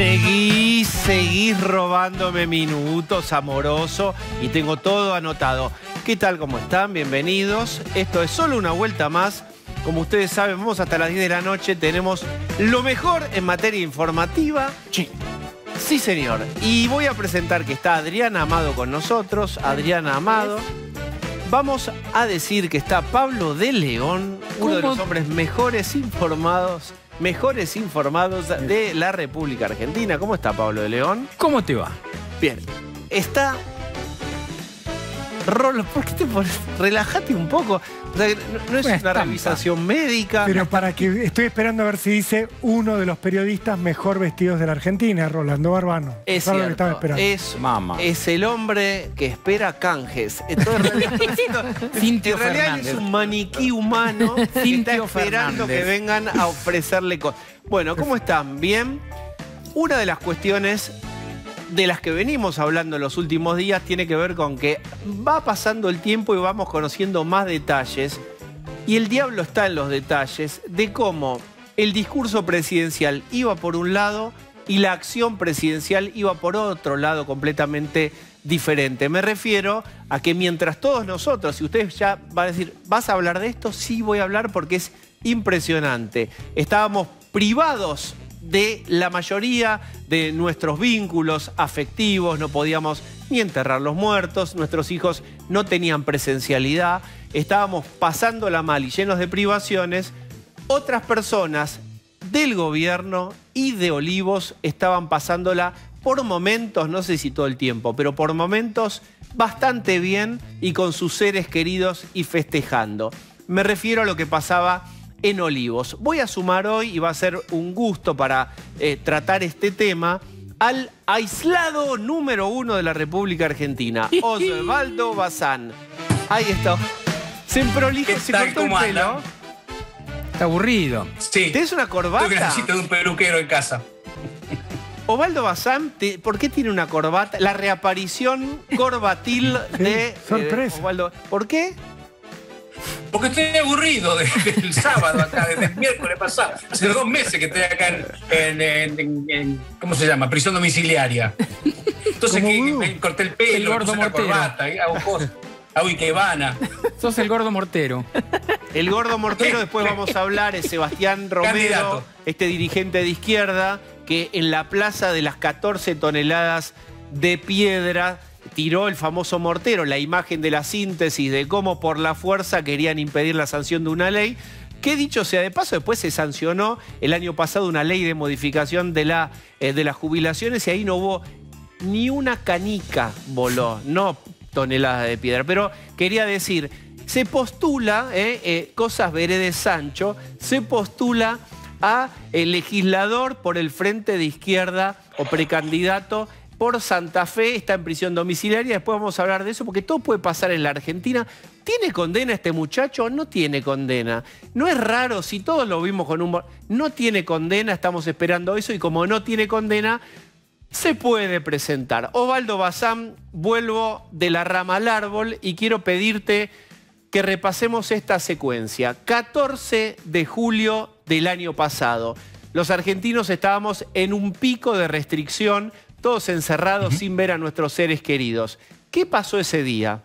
Seguí, seguís robándome minutos, amoroso, y tengo todo anotado. ¿Qué tal? ¿Cómo están? Bienvenidos. Esto es solo una vuelta más. Como ustedes saben, vamos hasta las 10 de la noche. Tenemos lo mejor en materia informativa. Sí. Sí, señor. Y voy a presentar que está Adriana Amado con nosotros. Adriana Amado. Vamos a decir que está Pablo de León, uno de los hombres mejores informados mejores informados de la República Argentina. ¿Cómo está Pablo de León? ¿Cómo te va? Bien. Está Rolo, ¿por qué te pones? Relájate un poco no, es una, realización médica. Pero para que estoy esperando a ver si dice uno de los periodistas mejor vestidos de la Argentina, Rolando Barbano. Es, es cierto. es, Mama. es el hombre que espera canjes. en realidad es un maniquí humano que está esperando que vengan a ofrecerle cosas. Bueno, ¿cómo están? ¿Bien? Una de las cuestiones de las que venimos hablando en los últimos días tiene que ver con que va pasando el tiempo y vamos conociendo más detalles, y el diablo está en los detalles, de cómo el discurso presidencial iba por un lado y la acción presidencial iba por otro lado completamente diferente. Me refiero a que mientras todos nosotros, y ustedes ya va a decir, ¿vas a hablar de esto? Sí voy a hablar porque es impresionante. Estábamos privados de la mayoría de nuestros vínculos afectivos, no podíamos ni enterrar los muertos, nuestros hijos no tenían presencialidad, estábamos pasándola mal y llenos de privaciones, otras personas del gobierno y de Olivos estaban pasándola por momentos, no sé si todo el tiempo, pero por momentos bastante bien y con sus seres queridos y festejando. Me refiero a lo que pasaba en Olivos. Voy a sumar hoy, y va a ser un gusto para eh, tratar este tema, al aislado número uno de la República Argentina, Osvaldo Bazán. Ahí está. Se prolijos se cortó el pelo. Está aburrido. Sí. ¿Tienes una corbata? de un peluquero en casa. Osvaldo Bazán, ¿por qué tiene una corbata? La reaparición corbatil de... Sorpresa. Eh, ¿Por qué? Porque estoy aburrido desde el sábado acá, desde el miércoles pasado. Hace dos meses que estoy acá en, ¿cómo se llama? Prisión domiciliaria. Entonces que, me corté el pelo, el gordo mortero, hago Sos el gordo mortero. El gordo mortero, después vamos a hablar, es Sebastián Romero, este dirigente de izquierda, que en la plaza de las 14 toneladas de piedra tiró el famoso mortero, la imagen de la síntesis de cómo por la fuerza querían impedir la sanción de una ley, que dicho sea de paso, después se sancionó el año pasado una ley de modificación de, la, eh, de las jubilaciones y ahí no hubo ni una canica voló, no toneladas de piedra. Pero quería decir, se postula, eh, eh, cosas veré Sancho, se postula a el legislador por el frente de izquierda o precandidato por Santa Fe, está en prisión domiciliaria, después vamos a hablar de eso, porque todo puede pasar en la Argentina. ¿Tiene condena este muchacho no tiene condena? No es raro, si todos lo vimos con un... no tiene condena, estamos esperando eso, y como no tiene condena, se puede presentar. Ovaldo Bazán, vuelvo de la rama al árbol y quiero pedirte que repasemos esta secuencia. 14 de julio del año pasado. Los argentinos estábamos en un pico de restricción todos encerrados sin ver a nuestros seres queridos. ¿Qué pasó ese día?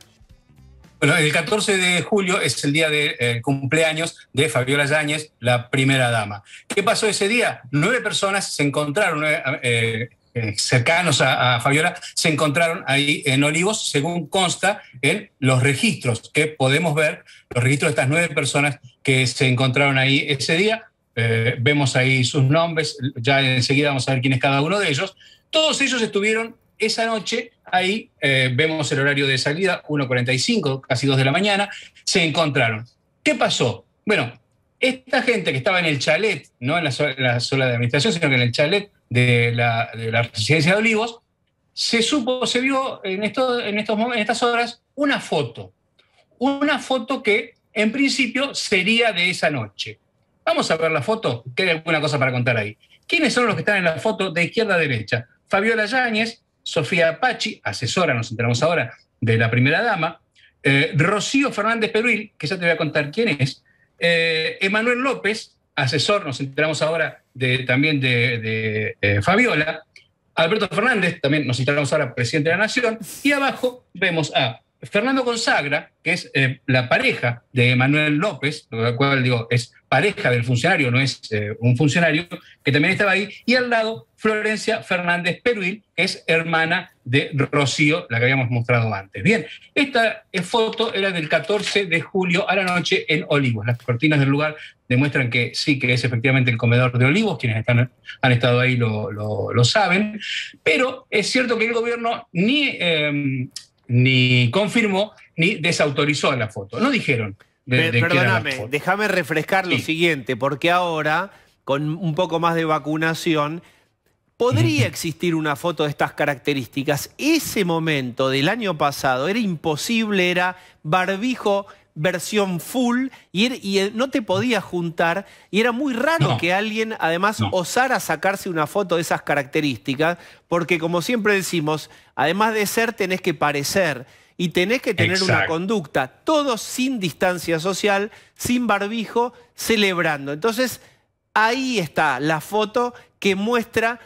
Bueno, el 14 de julio es el día del de, eh, cumpleaños de Fabiola Yáñez, la primera dama. ¿Qué pasó ese día? Nueve personas se encontraron, eh, eh, cercanos a, Fabiola, se encontraron ahí en Olivos, según consta en los registros que podemos ver, los registros de estas nueve personas que se encontraron ahí ese día. vemos ahí sus nombres, ya enseguida vamos a ver quién es cada uno de ellos, todos ellos estuvieron esa noche ahí, eh, vemos el horario de salida, 1.45, casi 2 de la mañana, se encontraron. ¿Qué pasó? Bueno, esta gente que estaba en el chalet, no en la, sola, de administración, sino que en el chalet de la, residencia de Olivos, se supo, se vio en, esto, en, estos en estas horas una foto. Una foto que en principio sería de esa noche. Vamos a ver la foto, que hay alguna cosa para contar ahí. ¿Quiénes son los que están en la foto de izquierda a derecha? Fabiola Yáñez, Sofía Pachi, asesora, nos enteramos ahora, de la primera dama, eh, Rocío Fernández Peruil, que ya te voy a contar quién es, eh, Emanuel López, asesor, nos enteramos ahora de, también de, eh, Fabiola, Alberto Fernández, también nos enteramos ahora presidente de la Nación, y abajo vemos a Fernando Consagra, que es eh, la pareja de Manuel López, lo cual digo, es pareja del funcionario, no es eh, un funcionario, que también estaba ahí, y al lado Florencia Fernández Peruil, que es hermana de Rocío, la que habíamos mostrado antes. Bien, esta eh, foto era del 14 de julio a la noche en Olivos. Las cortinas del lugar demuestran que sí, que es efectivamente el comedor de Olivos, quienes están, han estado ahí lo, saben, pero es cierto que el gobierno ni ni confirmó ni desautorizó la foto. No dijeron. Perdóname, déjame refrescar lo siguiente, porque ahora, con un poco más de vacunación, podría existir una foto de estas características. Ese momento del año pasado era imposible, era barbijo versión full y, eh, no te podía juntar y era muy raro que alguien además osara sacarse una foto de esas características porque como siempre decimos, además de ser tenés que parecer y tenés que tener una conducta, todo sin distancia social, sin barbijo, celebrando. Entonces ahí está la foto que muestra,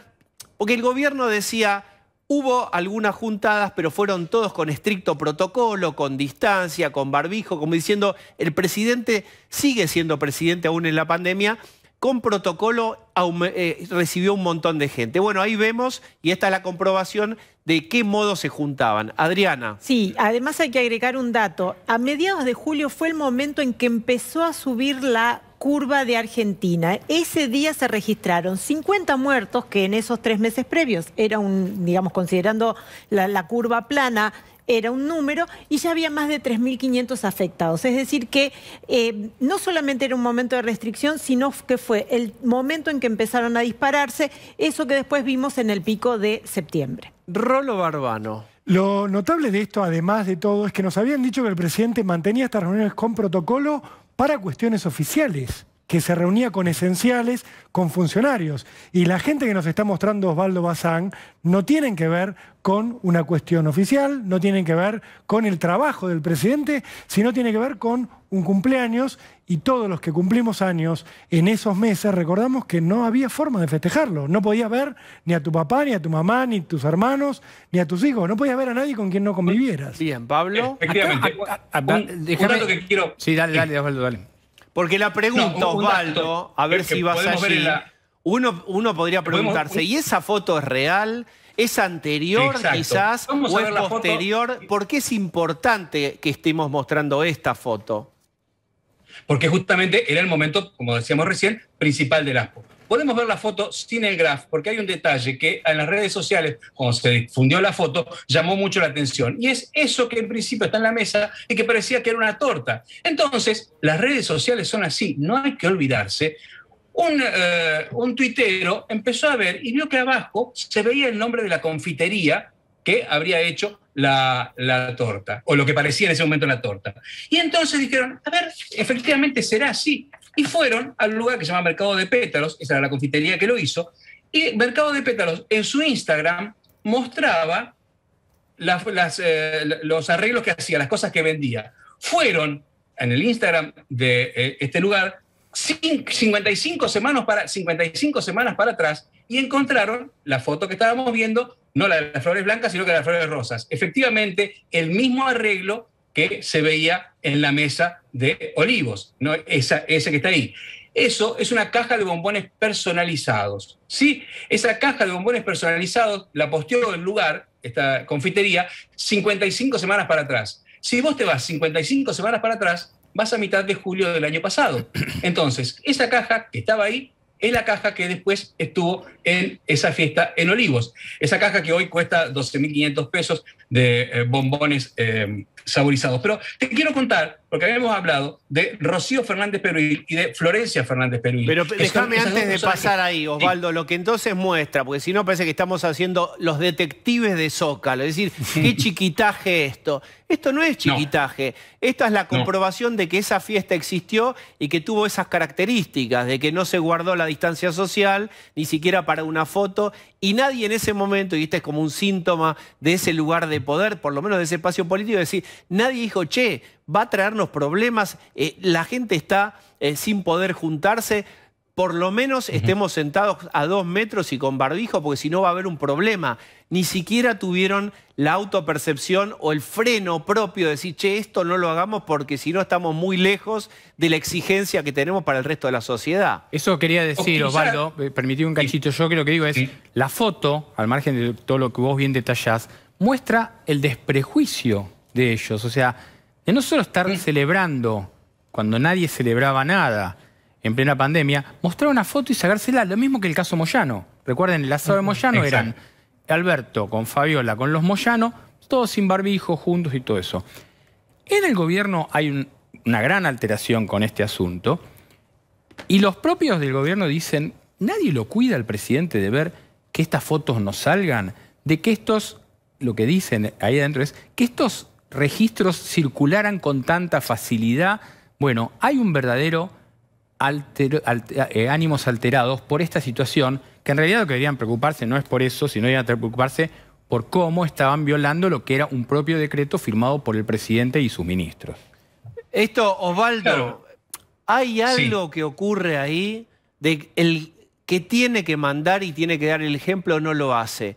porque el gobierno decía Hubo algunas juntadas, pero fueron todos con estricto protocolo, con distancia, con barbijo, como diciendo, el presidente sigue siendo presidente aún en la pandemia, con protocolo eh, recibió un montón de gente. Bueno, ahí vemos, y esta es la comprobación de qué modo se juntaban. Adriana. Sí, además hay que agregar un dato. A mediados de julio fue el momento en que empezó a subir la curva de Argentina. Ese día se registraron 50 muertos, que en esos tres meses previos era un, digamos, considerando la, curva plana, era un número y ya había más de 3.500 afectados. Es decir, que eh, no solamente era un momento de restricción, sino que fue el momento en que empezaron a dispararse, eso que después vimos en el pico de septiembre. Rolo Barbano. Lo notable de esto, además de todo, es que nos habían dicho que el presidente mantenía estas reuniones con protocolo para cuestiones oficiales, que se reunía con esenciales, con funcionarios. Y la gente que nos está mostrando Osvaldo Bazán no tienen que ver con una cuestión oficial, no tienen que ver con el trabajo del presidente, sino tiene que ver con un cumpleaños y todos los que cumplimos años en esos meses recordamos que no había forma de festejarlo. No podía ver ni a tu papá, ni a tu mamá, ni a tus hermanos, ni a tus hijos. No podía ver a nadie con quien no convivieras. Bien, Pablo. Eh, efectivamente. que quiero. Sí, dale, dale, Osvaldo, dale. Porque la pregunta, Osvaldo, a ver si vas allí. Uno, uno podría preguntarse, ¿y esa foto es real? ¿Es anterior quizás o es posterior? ¿Por qué es importante que estemos mostrando esta foto? porque justamente era el momento, como decíamos recién, principal del ASPO. Podemos ver la foto sin el graf, porque hay un detalle que en las redes sociales, cuando se difundió la foto, llamó mucho la atención. Y es eso que en principio está en la mesa y que parecía que era una torta. Entonces, las redes sociales son así, no hay que olvidarse. Un, eh, un tuitero empezó a ver y vio que abajo se veía el nombre de la confitería que habría hecho la, torta, o lo que parecía en ese momento la torta. Y entonces dijeron, a ver, efectivamente será así. Y fueron al lugar que se llama Mercado de Pétalos, esa era la confitería que lo hizo, y Mercado de Pétalos en su Instagram mostraba eh, los arreglos que hacía, las cosas que vendía. Fueron en el Instagram de eh, este lugar 55 semanas, para, 55 semanas para atrás y encontraron la foto que estábamos viendo no la de las flores blancas, sino que la de las flores rosas. Efectivamente, el mismo arreglo que se veía en la mesa de olivos, ¿no? Esa, ese que está ahí. Eso es una caja de bombones personalizados. ¿sí? Esa caja de bombones personalizados la posteó el lugar, esta confitería, 55 semanas para atrás. Si vos te vas 55 semanas para atrás, vas a mitad de julio del año pasado. Entonces, esa caja que estaba ahí es la caja que después estuvo en esa fiesta en Olivos. Esa caja que hoy cuesta 12.500 pesos de eh, bombones eh, saborizados. Pero te quiero contar, porque habíamos hablado de Rocío Fernández Perú y de Florencia Fernández Perú. Pero déjame antes de pasar ahí, Osvaldo, lo que entonces muestra, porque si no parece que estamos haciendo los detectives de Zócalo, es decir, qué chiquitaje esto. Esto no es chiquitaje, esta es la comprobación de que esa fiesta existió y que tuvo esas características, de que no se guardó la distancia social, ni siquiera para una foto, y nadie en ese momento, y este es como un síntoma de ese lugar de poder, por lo menos de ese espacio político, decir, nadie dijo, che, va a traernos problemas, eh, la gente está eh, sin poder juntarse, por lo menos estemos sentados a dos metros y con barbijo, porque si no va a haber un problema. Ni siquiera tuvieron la autopercepción o el freno propio de decir, che, esto no lo hagamos porque si no estamos muy lejos de la exigencia que tenemos para el resto de la sociedad. Eso quería decir, Osvaldo, eh, permití un cachito, yo creo que digo es, la foto, al margen de todo lo que vos bien detallás, muestra el desprejuicio de ellos, o sea, de no solo estar celebrando cuando nadie celebraba nada, en plena pandemia, mostrar una foto y sacársela, lo mismo que el caso Moyano. Recuerden, el asado de Moyano eran Alberto con Fabiola, con los Moyano, todos sin barbijo, juntos y todo eso. En el gobierno hay una gran alteración con este asunto y los propios del gobierno dicen, nadie lo cuida al presidente de ver que estas fotos no salgan, de que estos, lo que dicen ahí adentro es, que estos registros circularan con tanta facilidad. Bueno, hay un verdadero eh, ánimos alterados por esta situación, que en realidad lo que deberían preocuparse no es por eso, sino deberían preocuparse por cómo estaban violando lo que era un propio decreto firmado por el presidente y sus ministros. Esto, Osvaldo, hay algo que ocurre ahí de el que tiene que mandar y tiene que dar el ejemplo no lo hace.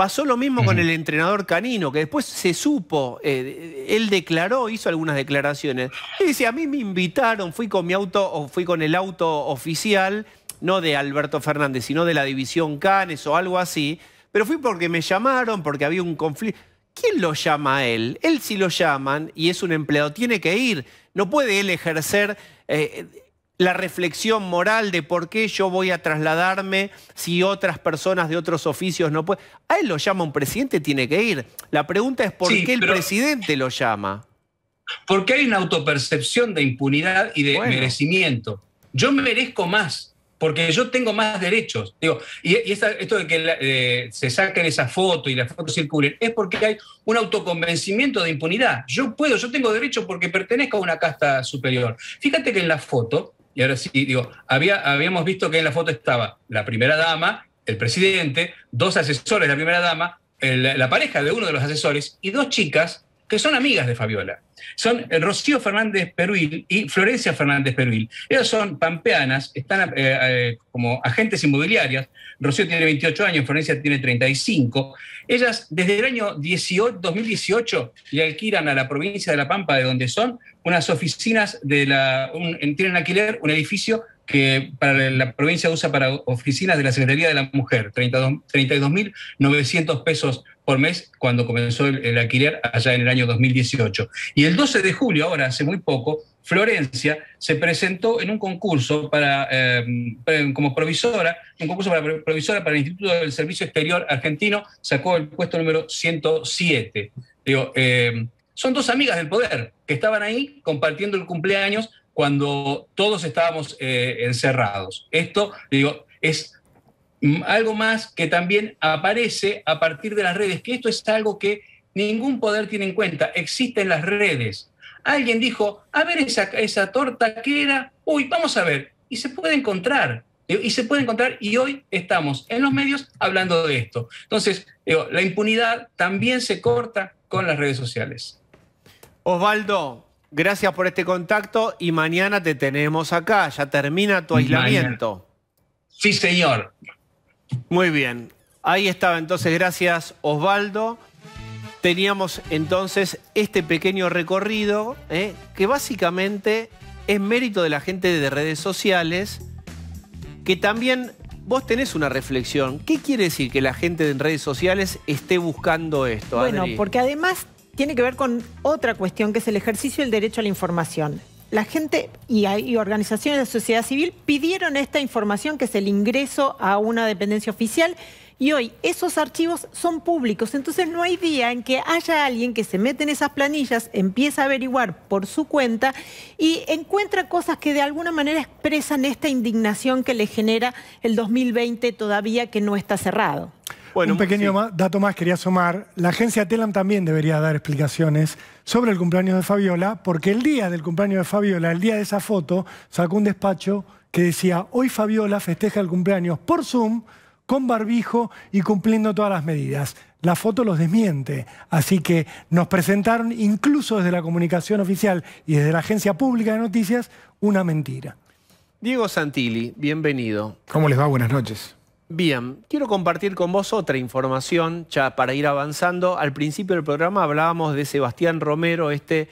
Pasó lo mismo con el entrenador canino, que después se supo, eh, él declaró, hizo algunas declaraciones. dice, a mí me invitaron, fui con mi auto, o fui con el auto oficial, no de Alberto Fernández, sino de la división Canes o algo así, pero fui porque me llamaron, porque había un conflicto. ¿Quién lo llama a él? Él si lo llaman y es un empleado, tiene que ir. No puede él ejercer... Eh, la reflexión moral de por qué yo voy a trasladarme si otras personas de otros oficios no pueden. A él lo llama un presidente, tiene que ir. La pregunta es por qué el presidente lo llama. Porque hay una autopercepción de impunidad y de merecimiento. Yo merezco más, porque yo tengo más derechos. Digo, y, esto de que eh, se saquen esa foto y las fotos circulen, es porque hay un autoconvencimiento de impunidad. Yo puedo, yo tengo derecho porque pertenezco a una casta superior. Fíjate que en la foto y ahora sí, digo, había, habíamos visto que en la foto estaba la primera dama, el presidente, dos asesores de la primera dama, la pareja de uno de los asesores y dos chicas que son amigas de Fabiola. Son Rocío Fernández Peruil y Florencia Fernández Peruil. Ellas son pampeanas, están eh, eh, como agentes inmobiliarias. Rocío tiene 28 años, Florencia tiene 35. Ellas desde el año 2018 le alquilan a la provincia de La Pampa, de donde son, unas oficinas de la... tienen alquiler un edificio que para la provincia usa para oficinas de la Secretaría de la Mujer, 32.900 32, pesos mes cuando comenzó el, alquiler allá en el año 2018. Y el 12 de julio, ahora hace muy poco, Florencia se presentó en un concurso para, eh, em, como provisora, un concurso para provisora para el Instituto del Servicio Exterior Argentino, sacó el puesto número 107. Digo, em, son dos amigas del poder que estaban ahí compartiendo el cumpleaños cuando todos estábamos eh, encerrados. Esto, digo, es Mm, algo más que también aparece a partir de las redes, que esto es algo que ningún poder tiene en cuenta, existen las redes. Alguien dijo, a ver esa, torta que era, uy, vamos a ver, y se puede encontrar, eh, y se puede encontrar, y hoy estamos en los medios hablando de esto. Entonces, la impunidad también se corta con las redes sociales. Osvaldo, gracias por este contacto y mañana te tenemos acá, ya termina tu aislamiento. Sí, señor. Muy bien. Ahí estaba entonces, gracias Osvaldo. Teníamos entonces este pequeño recorrido ¿eh? que básicamente es mérito de la gente de redes sociales, que también vos tenés una reflexión. ¿Qué quiere decir que la gente de redes sociales esté buscando esto? Bueno, porque además tiene que ver con otra cuestión, que es el ejercicio del derecho a la información la gente y, organizaciones de sociedad civil pidieron esta información, que es el ingreso a una dependencia oficial, y hoy esos archivos son públicos. Entonces no hay día en que haya alguien que se mete en esas planillas, empieza a averiguar por su cuenta y encuentra cosas que de alguna manera expresan esta indignación que le genera el 2020 todavía que no está cerrado un pequeño dato más quería sumar, La agencia Telam también debería dar explicaciones sobre el cumpleaños de Fabiola, porque el día del cumpleaños de Fabiola, el día de esa foto, sacó un despacho que decía, hoy Fabiola festeja el cumpleaños por Zoom, con barbijo y cumpliendo todas las medidas. La foto los desmiente, así que nos presentaron incluso desde la comunicación oficial y desde la agencia pública de noticias una mentira. Diego Santilli, bienvenido. ¿Cómo les va? Buenas noches. Bien, quiero compartir con vos otra información, ya para ir avanzando. Al principio del programa hablábamos de Sebastián Romero, este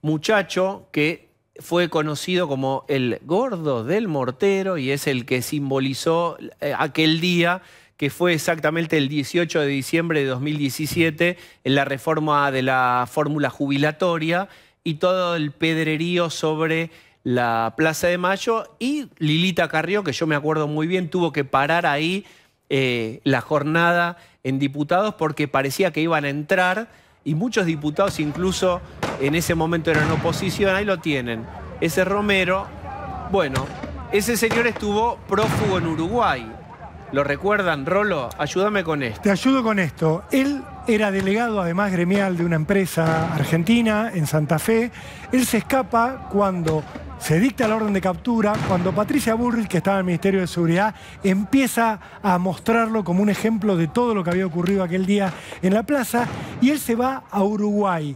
muchacho que fue conocido como el gordo del mortero y es el que simbolizó eh, aquel día que fue exactamente el 18 de diciembre de 2017 en la reforma de la fórmula jubilatoria y todo el pedrerío sobre la Plaza de Mayo y Lilita Carrió, que yo me acuerdo muy bien, tuvo que parar ahí eh, la jornada en diputados porque parecía que iban a entrar y muchos diputados incluso en ese momento eran oposición, ahí lo tienen. Ese Romero, bueno, ese señor estuvo prófugo en Uruguay. ¿Lo recuerdan, Rolo? Ayúdame con esto. Te ayudo con esto. Él era delegado además gremial de una empresa argentina en Santa Fe. Él se escapa cuando se dicta la orden de captura, cuando Patricia Burris, que estaba en el Ministerio de Seguridad, empieza a mostrarlo como un ejemplo de todo lo que había ocurrido aquel día en la plaza, y él se va a Uruguay.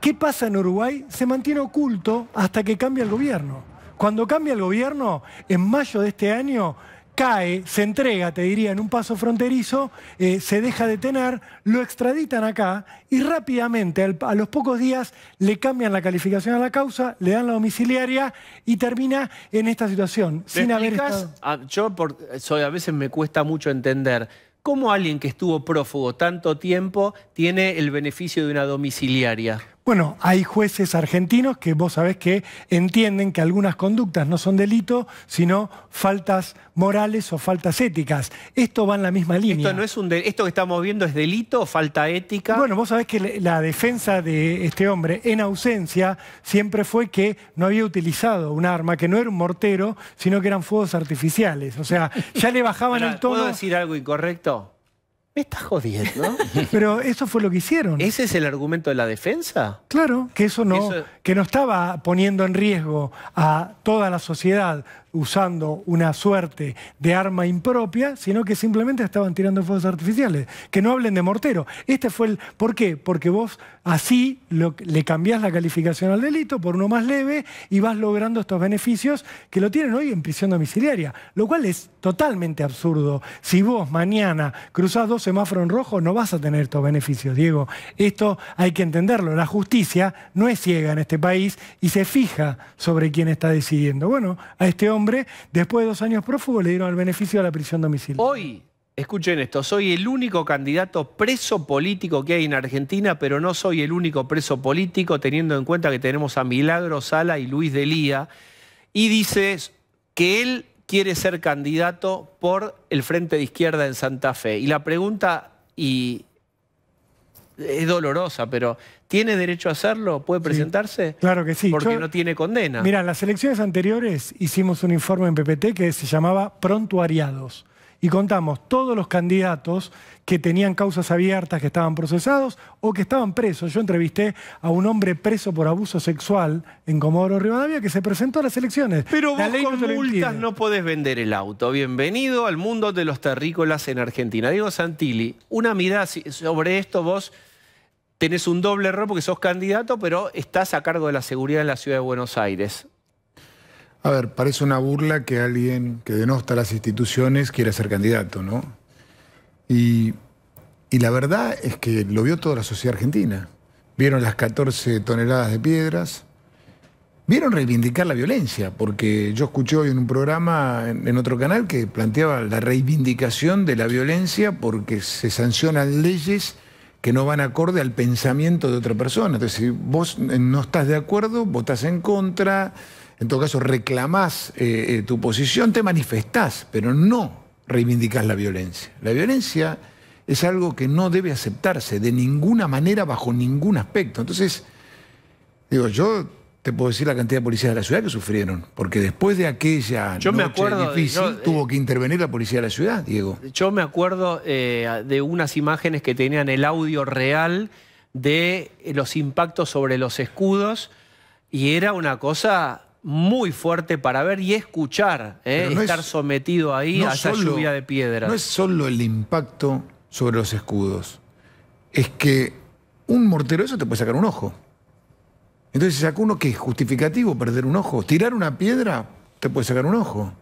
¿Qué pasa en Uruguay? Se mantiene oculto hasta que cambia el gobierno. Cuando cambia el gobierno, en mayo de este año, cae, se entrega, te diría, en un paso fronterizo, eh, se deja detener, lo extraditan acá y rápidamente, a los pocos días, le cambian la calificación a la causa, le dan la domiciliaria y termina en esta situación, sin haber ah, yo por, a veces me cuesta mucho entender cómo alguien que estuvo prófugo tanto tiempo tiene el beneficio de una domiciliaria. Bueno, hay jueces argentinos que vos sabés que entienden que algunas conductas no son delito, sino faltas morales o faltas éticas. Esto va en la misma línea. Esto, no es un Esto que estamos viendo es delito, o falta ética. Bueno, vos sabés que la defensa de este hombre en ausencia siempre fue que no había utilizado un arma, que no era un mortero, sino que eran fuegos artificiales. O sea, ya le bajaban el tono. ¿Puedo decir algo incorrecto? Me estás jodiendo. Pero eso fue lo que hicieron. ¿Ese es el argumento de la defensa? Claro, que eso no, que no estaba poniendo en riesgo a toda la sociedad, usando una suerte de arma impropia, sino que simplemente estaban tirando fuegos artificiales. Que no hablen de mortero. Este fue el. ¿Por qué? Porque vos así le cambiás la calificación al delito por uno más leve y vas logrando estos beneficios que lo tienen hoy en prisión domiciliaria, lo cual es totalmente absurdo. Si vos mañana cruzás dos semáforos en rojo, no vas a tener estos beneficios, Diego. Esto hay que entenderlo. La justicia no es ciega en este país y se fija sobre quién está decidiendo. Bueno, a este hombre hombre, después de dos años prófugo, le dieron el beneficio de la prisión domiciliaria. Hoy, escuchen esto, soy el único candidato preso político que hay en Argentina, pero no soy el único preso político, teniendo en cuenta que tenemos a Milagro Sala y Luis Delía. Y dice que él quiere ser candidato por el Frente de Izquierda en Santa Fe. Y la pregunta, y es dolorosa, pero ¿Tiene derecho a hacerlo? ¿Puede presentarse? claro que sí. Porque no tiene condena. Mira, en las elecciones anteriores hicimos un informe en PPT que se llamaba Prontuariados. Y contamos todos los candidatos que tenían causas abiertas, que estaban procesados o que estaban presos. Yo entrevisté a un hombre preso por abuso sexual en Comodoro Rivadavia que se presentó a las elecciones. Pero vos con multas no podés vender el auto. Bienvenido al mundo de los terrícolas en Argentina. Diego Santilli, una mirada sobre esto vos tenés un doble error porque sos candidato, pero estás a cargo de la seguridad en la ciudad de Buenos Aires. A ver, parece una burla que alguien que denosta las instituciones quiera ser candidato, ¿no? Y, la verdad es que lo vio toda la sociedad argentina. Vieron las 14 toneladas de piedras, vieron reivindicar la violencia, porque yo escuché hoy en un programa, en, otro canal, que planteaba la reivindicación de la violencia porque se sancionan leyes que no van acorde al pensamiento de otra persona. Entonces, si vos eh, no estás de acuerdo, votás en contra, en todo caso reclamás eh, eh, tu posición, te manifestás, pero no reivindicás la violencia. La violencia es algo que no debe aceptarse de ninguna manera, bajo ningún aspecto. Entonces, digo, yo te puedo decir la cantidad de policías de la ciudad que sufrieron, porque después de aquella yo noche difícil eh, tuvo que intervenir la policía de la ciudad, Diego. Yo me acuerdo eh, de unas imágenes que tenían el audio real de los impactos sobre los escudos y era una cosa muy fuerte para ver y escuchar, eh, estar sometido ahí a esa lluvia de piedras. No es solo el impacto sobre los escudos, es que un mortero eso te puede sacar un ojo. Entonces sacó uno que es justificativo perder un ojo. Tirar una piedra te puede sacar un ojo.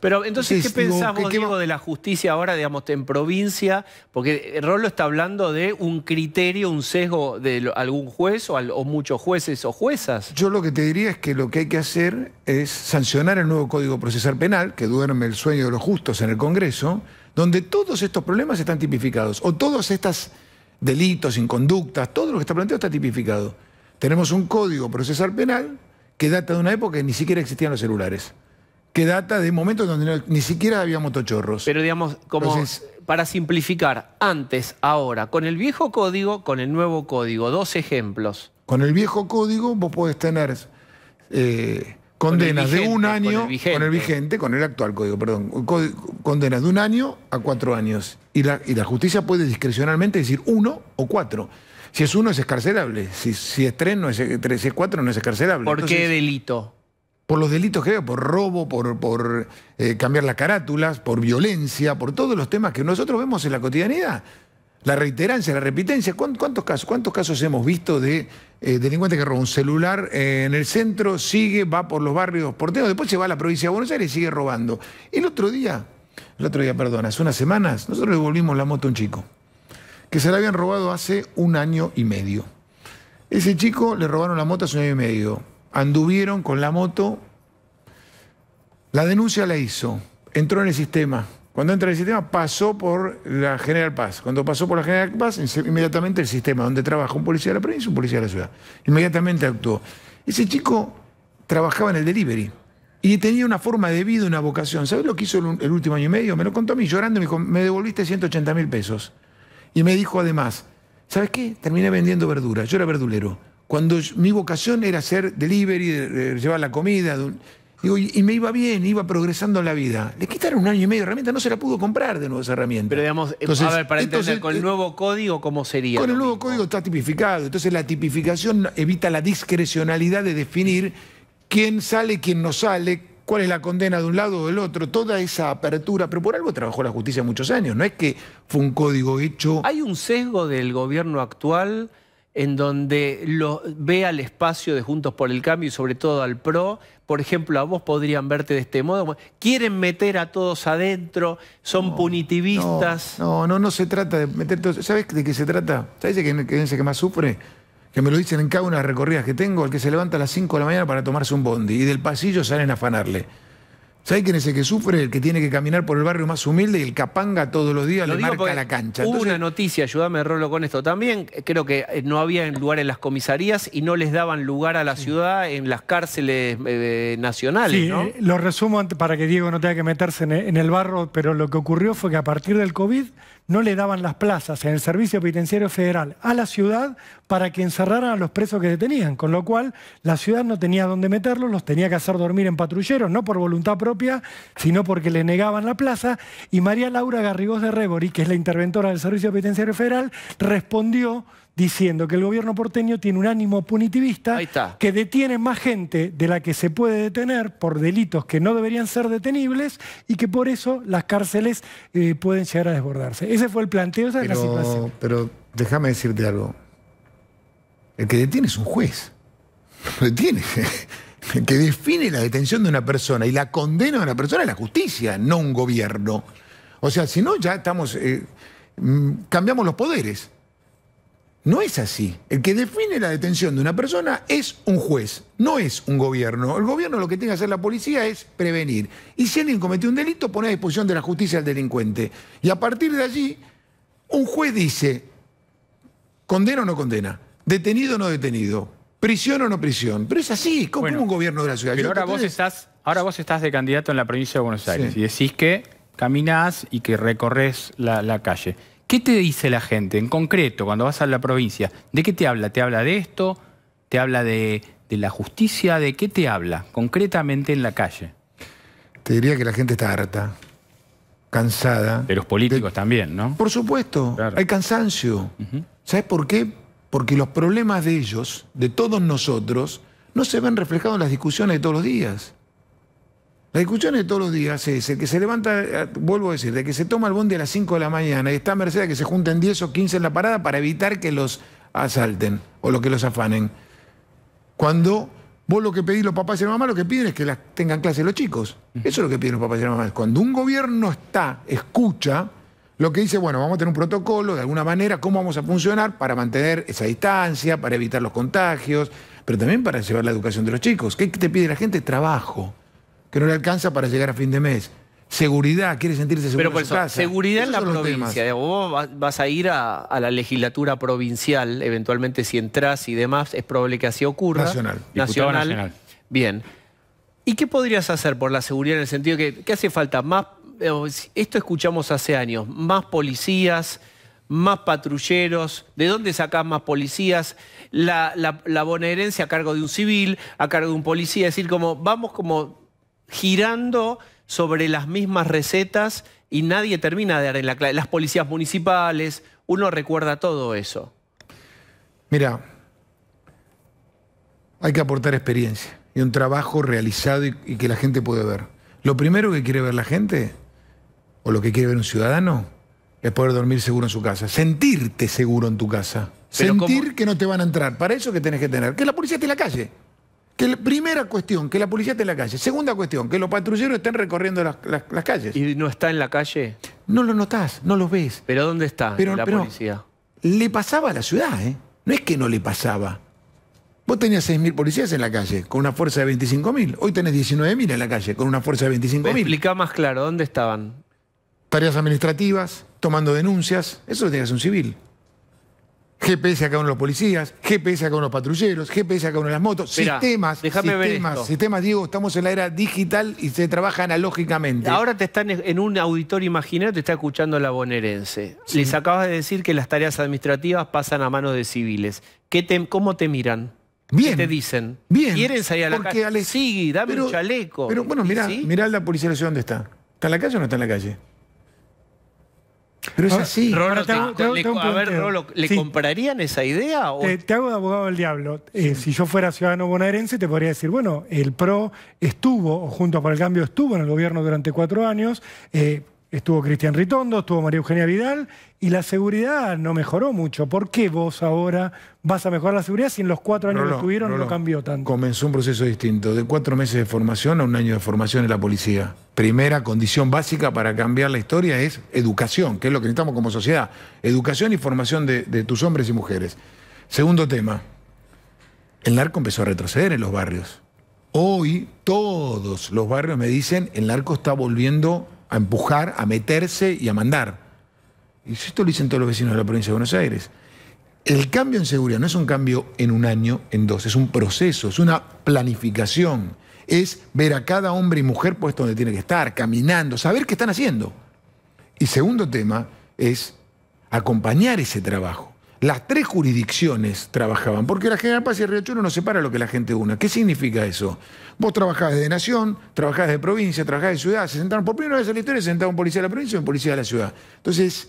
Pero entonces, ¿qué pensamos Diego, de la justicia ahora, digamos, en provincia? Porque eh, Rolo está hablando de un criterio, un sesgo de algún juez o, o, muchos jueces o juezas. Yo lo que te diría es que lo que hay que hacer es sancionar el nuevo Código Procesal Penal, que duerme el sueño de los justos en el Congreso, donde todos estos problemas están tipificados, o todos estos delitos, inconductas, todo lo que está planteado está tipificado. Tenemos un código procesal penal que data de una época que ni siquiera existían los celulares. Que data de momentos donde ni siquiera había motochorros. Pero digamos, como para simplificar, antes, ahora, con el viejo código, con el nuevo código, dos ejemplos. Con el viejo código vos podés tener eh, condenas de un año, con el, vigente. con el actual código, perdón, condenas de un año a cuatro años. Y la, y la justicia puede discrecionalmente decir uno o cuatro. Si es uno es escarcelable, si, si es tres no es, si es cuatro no es escarcelable. ¿Por qué delito? Por los delitos que veo, por robo, por, por eh, cambiar las carátulas, por violencia, por todos los temas que nosotros vemos en la cotidianidad. La reiterancia, la repitencia. ¿Cuántos casos, casos hemos visto de eh, delincuentes delincuente que roban un celular en el centro, sigue, va por los barrios porteños, después se va a la provincia de Buenos Aires y sigue robando? El otro día, el otro día, perdón, hace unas semanas, nosotros le volvimos la moto a un chico que se la habían robado hace un año y medio. Ese chico le robaron la moto hace un año y medio. Anduvieron con la moto. La denuncia la hizo. Entró en el sistema. Cuando entra en el sistema, pasó por la General Paz. Cuando pasó por la General Paz, inmediatamente el sistema donde trabaja un policía de la provincia y un policía de la ciudad. Inmediatamente actuó. Ese chico trabajaba en el delivery y tenía una forma de vida, una vocación. ¿Sabes lo que hizo el, último año y medio? Me lo contó a mí llorando y me dijo, me devolviste 180 mil pesos. Y me dijo además, ¿sabes qué? Terminé vendiendo verduras, yo era verdulero. Cuando mi vocación era hacer delivery, llevar la comida, y, me iba bien, iba progresando en la vida. Le quitaron un año y medio de herramienta, no se la pudo comprar de nuevo esa herramienta. Pero digamos, eh, para entender, con el eh, nuevo código, ¿cómo sería? Con el nuevo código está tipificado, entonces la tipificación evita la discrecionalidad de definir quién sale, quién no sale, cuál es la condena de un lado o del otro, toda esa apertura, pero por algo trabajó la justicia muchos años, no es que fue un código hecho... Hay un sesgo del gobierno actual en donde lo, ve al espacio de Juntos por el Cambio y sobre todo al PRO, por ejemplo, a vos podrían verte de este modo, quieren meter a todos adentro, son punitivistas. No, no, no, se trata de meter todos. ¿Sabes de qué se trata? ¿Sabes de quién es el que más sufre? que me lo dicen en cada una de las recorridas que tengo, el que se levanta a las 5 de la mañana para tomarse un bondi y del pasillo salen a afanarle. ¿Sabés quién es el que sufre? El que tiene que caminar por el barrio más humilde y el capanga todos los días le marca la cancha. una noticia, ayúdame Rolo con esto también, creo que eh, no había lugar en las comisarías y no les daban lugar a la ciudad en las cárceles eh, nacionales, sí, eh, lo resumo para que Diego no tenga que meterse en el barro, pero lo que ocurrió fue que a partir del COVID no le daban las plazas en el Servicio Penitenciario Federal a la ciudad para que encerraran a los presos que detenían, con lo cual la ciudad no tenía dónde meterlos, los tenía que hacer dormir en patrulleros, no por voluntad propia, sino porque le negaban la plaza, y María Laura Garrigós de Rebori, que es la interventora del Servicio Penitenciario Federal, respondió diciendo que el gobierno porteño tiene un ánimo punitivista que detiene más gente de la que se puede detener por delitos que no deberían ser detenibles y que por eso las cárceles eh, pueden llegar a desbordarse. Ese fue el planteo es la situación. Pero déjame decirte algo. El que detiene es un juez. Lo detiene. El que define la detención de una persona y la condena de una persona es la justicia, no un gobierno. O sea, si no, ya estamos... Eh, mm, cambiamos los poderes. No es así. El que define la detención de una persona es un juez, no es un gobierno. El gobierno lo que tiene que hacer la policía es prevenir. Y si alguien cometió un delito, pone a disposición de la justicia al delincuente. Y a partir de allí, un juez dice, condena o no condena, detenido o no detenido, prisión o no prisión. Pero es así, como un gobierno de la ciudad. Pero ahora vos, estás, ahora vos estás de candidato en la provincia de Buenos Aires y decís que caminás y que recorres la calle. ¿Qué te dice la gente en concreto cuando vas a la provincia? ¿De qué te habla? ¿Te habla de esto? ¿Te habla de, la justicia? ¿De qué te habla concretamente en la calle? Te diría que la gente está harta, cansada. De los políticos también, ¿no? Por supuesto, hay cansancio. ¿Sabes por qué? Porque los problemas de ellos, de todos nosotros, no se ven reflejados en las discusiones de todos los días. La discusión de todos los días es el que se levanta, eh, vuelvo a decir, de que se toma el bonde a las 5 de la mañana y está a merced que se junten 10 o 15 en la parada para evitar que los asalten o lo que los afanen. Cuando vos lo que pedís los papás y las mamás, lo que piden es que las tengan clase los chicos. Eso es lo que piden los papás y las mamás. Cuando un gobierno está, escucha, lo que dice, bueno, vamos a tener un protocolo de alguna manera, cómo vamos a funcionar para mantener esa distancia, para evitar los contagios, pero también para llevar la educación de los chicos. ¿Qué te pide la gente? Trabajo que no le alcanza para llegar a fin de mes. Seguridad, quiere sentirse seguro en seguridad en la provincia. Vos vas- a ir a, la legislatura provincial, eventualmente si entras y demás, es probable que así ocurra. Nacional. Nacional. Bien. ¿Y qué podrías hacer por la seguridad en el sentido que, ¿qué hace falta? Más, eh, esto escuchamos hace años, más policías, más patrulleros, ¿de dónde sacás más policías? La, la, la a cargo de un civil, a cargo de un policía, es decir, como vamos como girando sobre las mismas recetas y nadie termina de dar en la clave. Las policías municipales, uno recuerda todo eso. Mira, hay que aportar experiencia y un trabajo realizado y, que la gente puede ver. Lo primero que quiere ver la gente, o lo que quiere ver un ciudadano, es poder dormir seguro en su casa, sentirte seguro en tu casa, sentir que no te van a entrar. Para eso que tenés que tener, que la policía esté en la calle. Que la primera cuestión, que la policía esté en la calle. Segunda cuestión, que los patrulleros estén recorriendo las, calles. ¿Y no está en la calle? No lo notás, no lo ves. ¿Pero dónde está Pero- la policía? Le pasaba a la ciudad, ¿eh? No es que no le pasaba. Vos tenías 6.000 policías en la calle, con una fuerza de 25.000. Hoy tenés 19.000 en la calle, con una fuerza de 25.000. explica más claro, ¿dónde estaban? Tareas administrativas, tomando denuncias. Eso lo tenías un civil. GPS acá cada los policías, GPS a cada los patrulleros, GPS a cada uno las motos, sistemas, sistemas, ver sistemas, Diego, estamos en la era digital y se trabaja analógicamente. Ahora te están en un auditorio imaginario, te está escuchando la bonaerense. Les acabas de decir que las tareas administrativas pasan a manos de civiles. ¿Cómo te miran? Bien. ¿Qué te dicen? Bien. ¿Quieren salir a la calle? dame un chaleco. Pero bueno, mirá, ¿sí? mirá la policía de la ciudad dónde está. ¿Está en la calle o no está en la calle? Pero es así. le, comprarían esa idea? Te, hago de abogado del diablo. Eh, si yo fuera ciudadano bonaerense, te podría decir, bueno, el PRO estuvo, o junto por el cambio estuvo en el gobierno durante cuatro años, eh, estuvo Cristian Ritondo, estuvo María Eugenia Vidal y la seguridad no mejoró mucho. ¿Por qué vos ahora vas a mejorar la seguridad si en los cuatro años que estuvieron no no cambió tanto? Comenzó un proceso distinto, de cuatro meses de formación a un año de formación en la policía. Primera condición básica para cambiar la historia es educación, que es lo que necesitamos como sociedad. Educación y formación de, de tus hombres y mujeres. Segundo tema, el narco empezó a retroceder en los barrios. Hoy todos los barrios me dicen, el narco está volviendo a empujar, a meterse y a mandar. Y esto lo dicen todos los vecinos de la provincia de Buenos Aires. El cambio en seguridad no es un cambio en un año, en dos, es un proceso, es una planificación, es ver a cada hombre y mujer puesto donde tiene que estar, caminando, saber qué están haciendo. Y segundo tema es acompañar ese trabajo. Las tres jurisdicciones trabajaban, porque la General Paz y el Riachuelo no separa lo que la gente una. ¿Qué significa eso? Vos trabajabas de nación, trabajabas de provincia, trabajabas de ciudad. Se sentaron por primera vez en la historia, se sentaba un policía de la provincia y un policía de la ciudad. Entonces,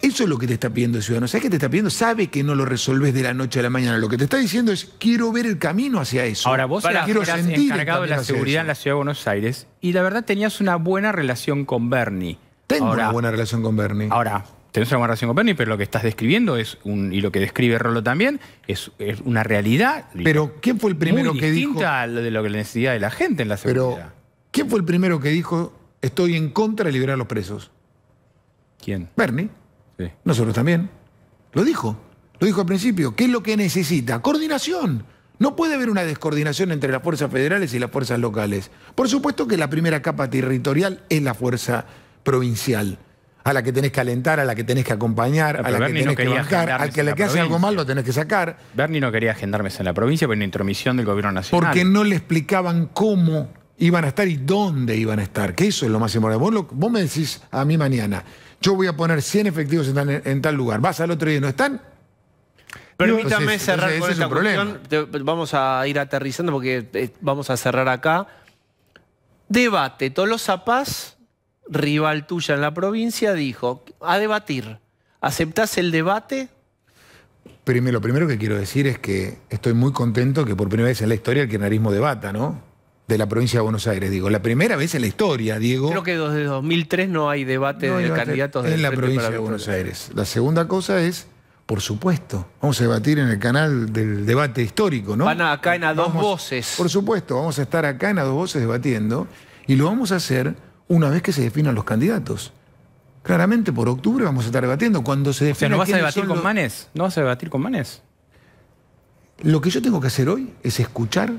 eso es lo que te está pidiendo el ciudadano. ¿Sabes qué te está pidiendo? Sabe que no lo resolvés de la noche a la mañana. Lo que te está diciendo es, quiero ver el camino hacia eso. Ahora, vos encargado de la seguridad en la Ciudad de Buenos Aires y la verdad tenías una buena relación con Bernie. Tengo una buena relación con Bernie. Ahora, tenés una relación con Bernie, pero lo que estás describiendo es un, y lo que describe Rolo también es, una realidad. Pero ¿quién fue el primero que distinta dijo? A lo de lo que la necesidad de la gente en la seguridad. ¿quién fue el primero que dijo estoy en contra de liberar a los presos? ¿Quién? Bernie. Sí. Nosotros también. Lo dijo. Lo dijo al principio. ¿Qué es lo que necesita? Coordinación. No puede haber una descoordinación entre las fuerzas federales y las fuerzas locales. Por supuesto que la primera capa territorial es la fuerza provincial a la que tenés que alentar, a la que tenés que acompañar, ah, a la que tenés que bancar, al que le que hace algo mal lo tenés que sacar. Bernie no quería agendarme en la provincia por una intromisión del gobierno nacional. Porque no le explicaban cómo iban a estar y dónde iban a estar, que eso es lo más importante. Vos, me decís a mí mañana, yo voy a poner 100 efectivos en tal, lugar, vas al otro día y no están, Permítame cerrar con esta cuestión. Problema. Vamos a ir aterrizando porque eh, vamos a cerrar acá. Debate, todos los zapas rival tuya en la provincia, dijo, a debatir. ¿Aceptás el debate? Primero, lo primero que quiero decir es que estoy muy contento que por primera vez en la historia el kirchnerismo debata, ¿no? De la provincia de Buenos Aires, digo. La primera vez en la historia, Diego. Creo que desde 2003 no hay debate no hay de candidatos En la provincia de Buenos Aires. La segunda cosa es, por supuesto, vamos a debatir en el canal del debate histórico, ¿no? Van a, acá en A Dos Voces. Por supuesto, vamos a estar acá en A Dos Voces debatiendo y lo vamos a hacer una vez que se definan los candidatos. Claramente por octubre vamos a estar debatiendo. Cuando se ¿no vas a debatir con Manes? ¿No vas a debatir con Manes? Lo que yo tengo que hacer hoy es escuchar,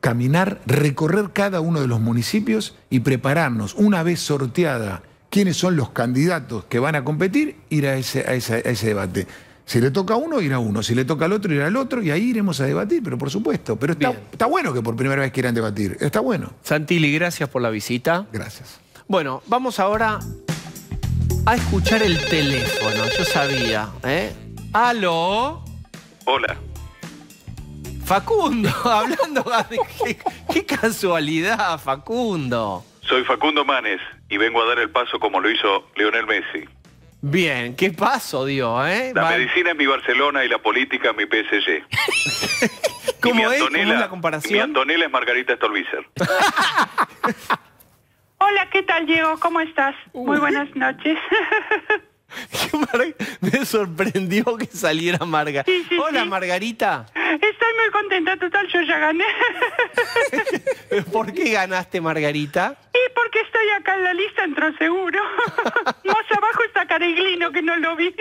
caminar, recorrer cada uno de los municipios y prepararnos, una vez sorteada quiénes son los candidatos que van a competir, ir a ese, a ese, debate. Si le toca a uno, ir a uno. Si le toca al otro, ir al otro. Y ahí iremos a debatir, pero por supuesto. Pero está, está bueno que por primera vez quieran debatir. Está bueno. Santilli, gracias por la visita. Gracias. Bueno, vamos ahora a escuchar el teléfono. Yo sabía, ¿eh? ¡Aló! Hola. Facundo, hablando ¿Qué, casualidad, Facundo. Soy Facundo Manes y vengo a dar el paso como lo hizo Lionel Messi. Bien, qué paso dio, ¿eh? La medicina es mi Barcelona y la política mi PSG. ¿Cómo, mi es? es? comparación? es Margarita Stolbizer. Hola, ¿qué tal, Diego? ¿Cómo estás? Muy buenas noches. Me sorprendió que saliera Margarita Hola, Margarita. Estoy muy contenta, total, yo ya gané. ¿Por qué ganaste, Margarita? Y porque estoy acá en la lista, entró seguro. Más abajo está Careglino, que no lo vi.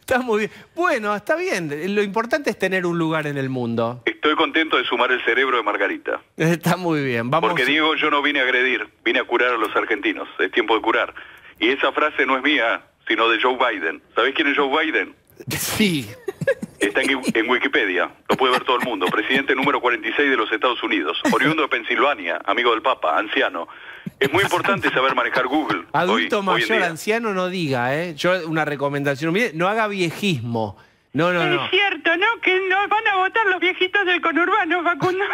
está, muy bien. Bueno, está bien. Lo importante es tener un lugar en el mundo. Estoy contento de sumar el cerebro de Margarita. Está muy bien. Porque Diego, yo no vine a agredir, vine a curar a los argentinos. Es tiempo de curar. Y esa frase no es mía, sino de Joe Biden. ¿Sabés quién es Joe Biden? Sí. Está en, Wikipedia, lo puede ver todo el mundo. Presidente número 46 de los Estados Unidos, oriundo de Pensilvania, amigo del Papa, anciano. Es muy importante saber manejar Google. Adulto mayor, anciano no diga, ¿eh? Yo una recomendación, mire, no haga viejismo. No, no, es cierto, ¿no? Que no van a votar los viejitos del conurbano, Facundo.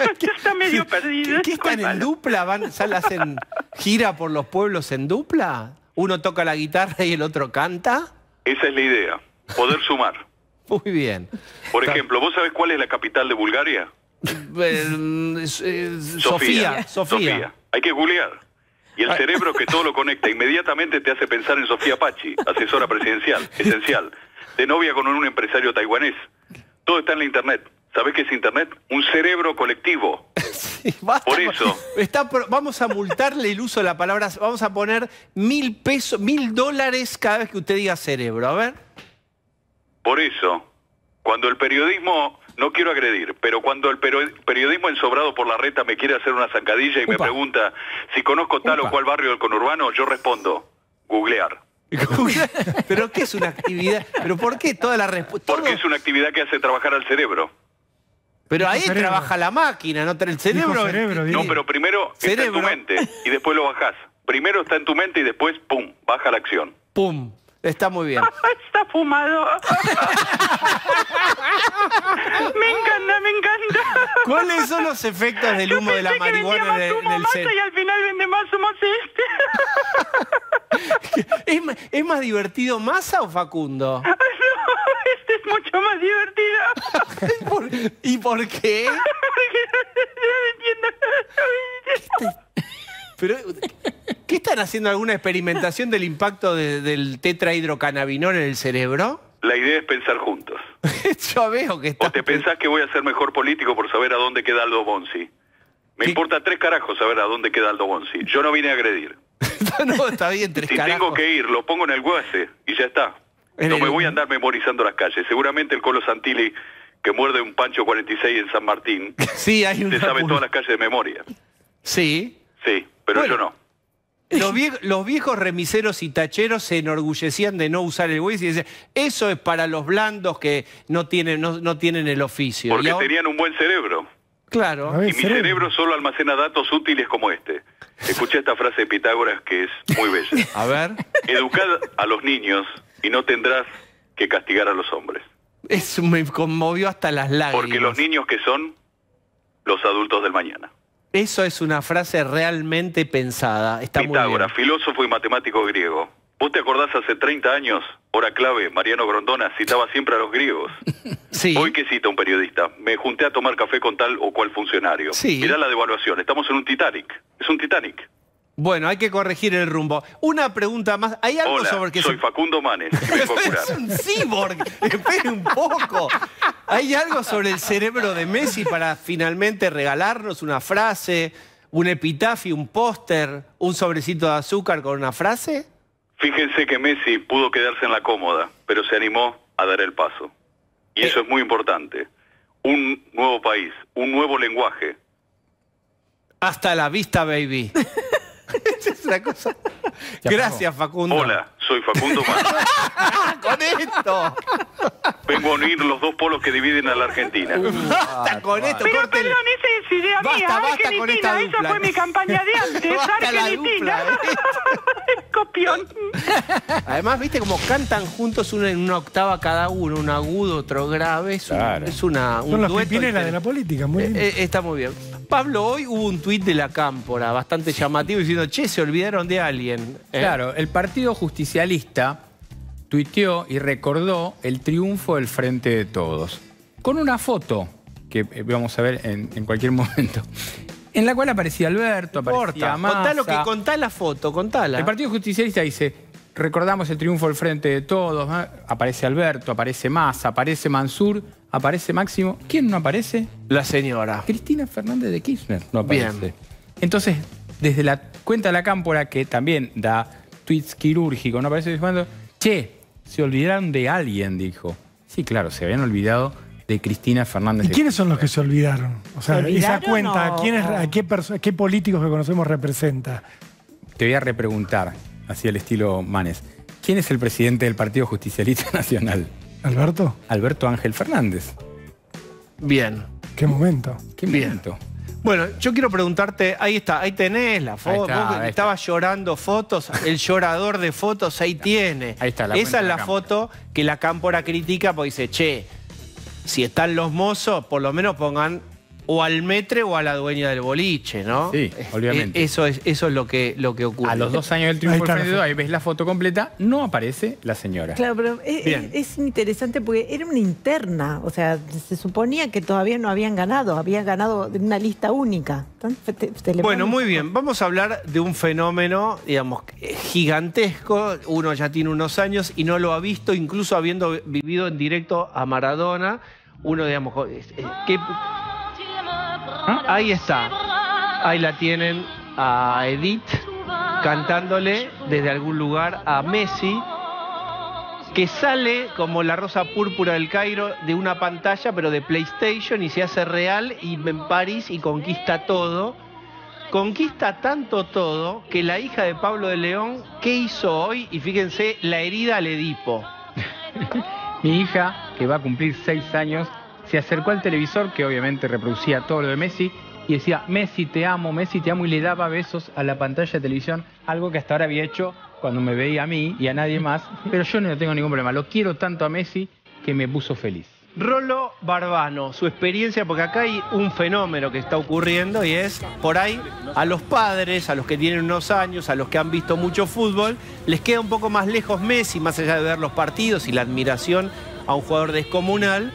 Está medio perdido. ¿Qué, están en dupla? ¿Van, en gira por los pueblos en dupla? ¿Uno toca la guitarra y el otro canta? Esa es la idea, poder sumar. Muy bien. Por ejemplo, ¿vos sabés cuál es la capital de Bulgaria? Eh, eh, Sofía. Sofía. Sofía. Hay que googlear. Y el cerebro que todo lo conecta inmediatamente te hace pensar en Sofía Pachi, asesora presidencial, esencial, de novia con un empresario taiwanés. Todo está en la internet. ¿Sabés qué es Internet? Un cerebro colectivo. Por eso. vamos a multarle el uso de la palabra. Vamos a poner mil pesos, mil dólares cada vez que usted diga cerebro. A ver. Por eso. Cuando el periodismo no quiero agredir, pero cuando el periodismo ensobrado por la reta me quiere hacer una zancadilla y me pregunta si conozco tal o cual barrio del conurbano, yo respondo, googlear. ¿Pero qué es una actividad? ¿Pero por qué toda la respuesta? Porque es una actividad que hace trabajar al cerebro. Pero ahí trabaja la máquina, no el cerebro. no, pero primero está en tu mente y después lo bajás. Primero está en tu mente y después, pum, baja la acción. Pum. Está muy bien. está fumado. me encanta, me encanta. ¿Cuáles son los efectos del humo de la marihuana y al final vende más humo ¿Es, más divertido Massa o Facundo? este es mucho más divertido. ¿Y por qué? Porque no, entiendo. Pero, ¿qué están haciendo? ¿Alguna experimentación del impacto del tetrahidrocannabinol en el cerebro? La idea es pensar juntos. Yo veo que está... ¿O te pensás que voy a ser mejor político por saber a dónde queda Aldo Bonzi? Me importa tres carajos saber a dónde queda Aldo Bonzi. Yo no vine a agredir. no, está bien, tres Si tengo que ir, lo pongo en el guase y ya está. no me voy a andar memorizando las calles. Seguramente el Colo Santilli, que muerde un Pancho 46 en San Martín, sí, hay un sabe todas las calles de memoria. Sí. Sí, pero yo no. Los, viejos remiseros y tacheros se enorgullecían de no usar el Waze y decían, eso es para los blandos que no tienen, no, tienen el oficio. Porque tenían un buen cerebro. Claro. y mi cerebro solo almacena datos útiles como este. Escuché esta frase de Pitágoras que es muy bella. A ver. Educad a los niños y no tendrás que castigar a los hombres. Eso me conmovió hasta las lágrimas. Porque los niños que son los adultos del mañana. Eso es una frase realmente pensada. Pitágoras, filósofo y matemático griego. ¿Vos te acordás hace 30 años, hora clave, Mariano Grondona citaba siempre a los griegos? Sí. Hoy que cita un periodista, me junté a tomar café con tal o cual funcionario. Sí. Mirá la devaluación, estamos en un Titanic, es un Titanic. Bueno, hay que corregir el rumbo. Una pregunta más. ¿Hay algo sobre que soy Facundo Manes. es un cyborg. Espere un poco. ¿Hay algo sobre el cerebro de Messi para finalmente regalarnos una frase, un epitafio, un póster, un sobrecito de azúcar con una frase? Fíjense que Messi pudo quedarse en la cómoda, pero se animó a dar el paso. Y eso eh. es muy importante. Un nuevo país, un nuevo lenguaje. Hasta la vista, baby. Gracias, Facundo. Hola, soy Facundo ¡Con esto! Vengo a unir los dos polos que dividen a la Argentina. ¡Basta con esto! Pero perdón, esa es idea basta, mía. Basta esa fue mi campaña de antes. Basta Argentina. Eh. Copión. Además, viste como cantan juntos una, en una octava cada uno, un agudo, otro grave. Es, claro. un, es una, Son de la política, muy eh, eh, está muy bien. Pablo, hoy hubo un tuit de la Cámpora bastante llamativo diciendo, che, se olvidaron de alguien. ¿eh? Claro, el Partido Justicialista tuiteó y recordó el triunfo del Frente de Todos. Con una foto, que eh, vamos a ver en, cualquier momento, en la cual aparecía Alberto, aparecía Massa. Contá lo que, contá la foto, contala. El Partido Justicialista dice, recordamos el triunfo del Frente de Todos, aparece Alberto, aparece Massa, aparece Mansur aparece Máximo. ¿Quién no aparece? La señora. Cristina Fernández de Kirchner no aparece. Entonces, desde la cuenta de la cámpora, que también da tweets quirúrgicos, no aparece diciendo, che, se olvidaron de alguien, dijo. Sí, claro, se habían olvidado de Cristina Fernández. ¿Y quiénes son los que se olvidaron? O sea, esa cuenta, qué, a qué políticos que conocemos representa? Te voy a repreguntar, así al estilo Manes. ¿Quién es el presidente del Partido Justicialista Nacional? ¿Alberto? Alberto Ángel Fernández. Bien. Qué momento. Qué momento. Bueno, yo quiero preguntarte, ahí está, ahí tenés la foto, estaba llorando fotos, el llorador de fotos, ahí tiene. Ahí está la Esa es la, la foto que la cámpora critica porque dice, che, si están los mozos, por lo menos pongan o al metre o a la dueña del boliche, ¿no? Sí, eh, obviamente. eso es, eso es lo, que, lo que ocurre. A los dos años del triunfo ahí, ahí ves la foto completa, no aparece la señora. Claro, pero es, interesante porque era una interna, o sea, se suponía que todavía no habían ganado, habían ganado de una lista única. Bueno, muy bien, vamos a hablar de un fenómeno, digamos, gigantesco, uno ya tiene unos años y no lo ha visto, incluso habiendo vivido en directo a Maradona, uno, digamos, ¿qué, ¿Ah? Ahí está. Ahí la tienen a Edith cantándole desde algún lugar a Messi, que sale como la rosa púrpura del Cairo de una pantalla, pero de PlayStation, y se hace real y en París y conquista todo. Conquista tanto todo que la hija de Pablo de León, ¿qué hizo hoy? Y fíjense, la herida al Edipo. Mi hija, que va a cumplir seis años, se acercó al televisor, que obviamente reproducía todo lo de Messi, y decía, Messi te amo, Messi te amo, y le daba besos a la pantalla de televisión, algo que hasta ahora había hecho cuando me veía a mí y a nadie más, pero yo no tengo ningún problema, lo quiero tanto a Messi que me puso feliz. Rolo Barbano, su experiencia, porque acá hay un fenómeno que está ocurriendo y es, por ahí, a los padres, a los que tienen unos años, a los que han visto mucho fútbol, les queda un poco más lejos Messi, más allá de ver los partidos y la admiración a un jugador descomunal,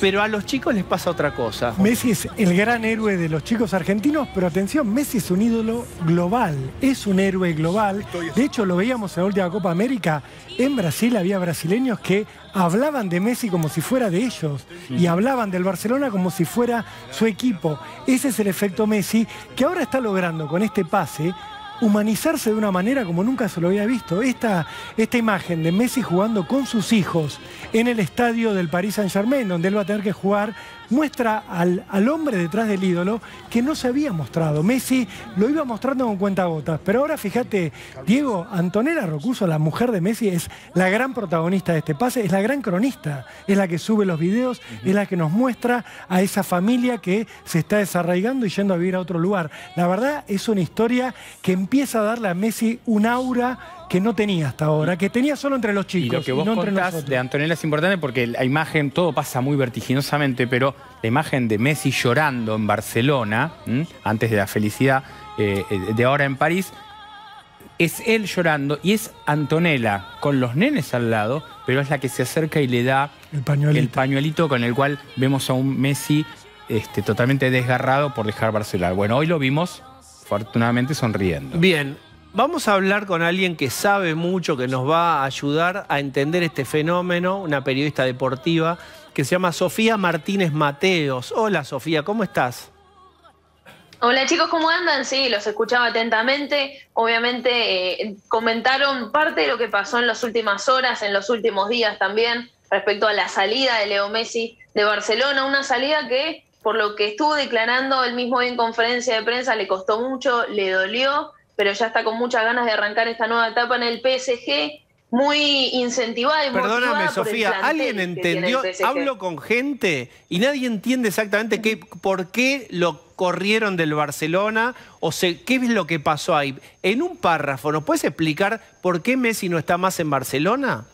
pero a los chicos les pasa otra cosa. Messi es el gran héroe de los chicos argentinos, pero atención, Messi es un ídolo global, es un héroe global. De hecho, lo veíamos en la última Copa América, en Brasil había brasileños que hablaban de Messi como si fuera de ellos y hablaban del Barcelona como si fuera su equipo. Ese es el efecto Messi que ahora está logrando con este pase humanizarse de una manera como nunca se lo había visto. Esta, esta imagen de Messi jugando con sus hijos en el estadio del Paris Saint-Germain, donde él va a tener que jugar muestra al, hombre detrás del ídolo que no se había mostrado. Messi lo iba mostrando con cuentagotas, pero ahora fíjate, Diego, Antonella Rocuso, la mujer de Messi, es la gran protagonista de este pase, es la gran cronista, es la que sube los videos, es la que nos muestra a esa familia que se está desarraigando y yendo a vivir a otro lugar. La verdad es una historia que empieza a darle a Messi un aura que no tenía hasta ahora, que tenía solo entre los chicos. Y lo que vos contás de Antonella es importante porque la imagen, todo pasa muy vertiginosamente, pero la imagen de Messi llorando en Barcelona, antes de la felicidad eh, eh, de ahora en París, es él llorando y es Antonella con los nenes al lado, pero es la que se acerca y le da el pañuelito, con el cual vemos a un Messi este, totalmente desgarrado por dejar Barcelona. Bueno, hoy lo vimos, afortunadamente, sonriendo. Bien, Vamos a hablar con alguien que sabe mucho, que nos va a ayudar a entender este fenómeno, una periodista deportiva que se llama Sofía Martínez Mateos. Hola Sofía, ¿cómo estás? Hola chicos, ¿cómo andan? Sí, los escuchaba atentamente. Obviamente eh, comentaron parte de lo que pasó en las últimas horas, en los últimos días también, respecto a la salida de Leo Messi de Barcelona, una salida que, por lo que estuvo declarando él mismo en conferencia de prensa, le costó mucho, le dolió pero ya está con muchas ganas de arrancar esta nueva etapa en el PSG, muy incentivada y Perdóname, Sofía, ¿alguien entendió? Hablo con gente y nadie entiende exactamente qué, por qué lo corrieron del Barcelona o qué es lo que pasó ahí. En un párrafo, ¿nos puedes explicar por qué Messi no está más en Barcelona?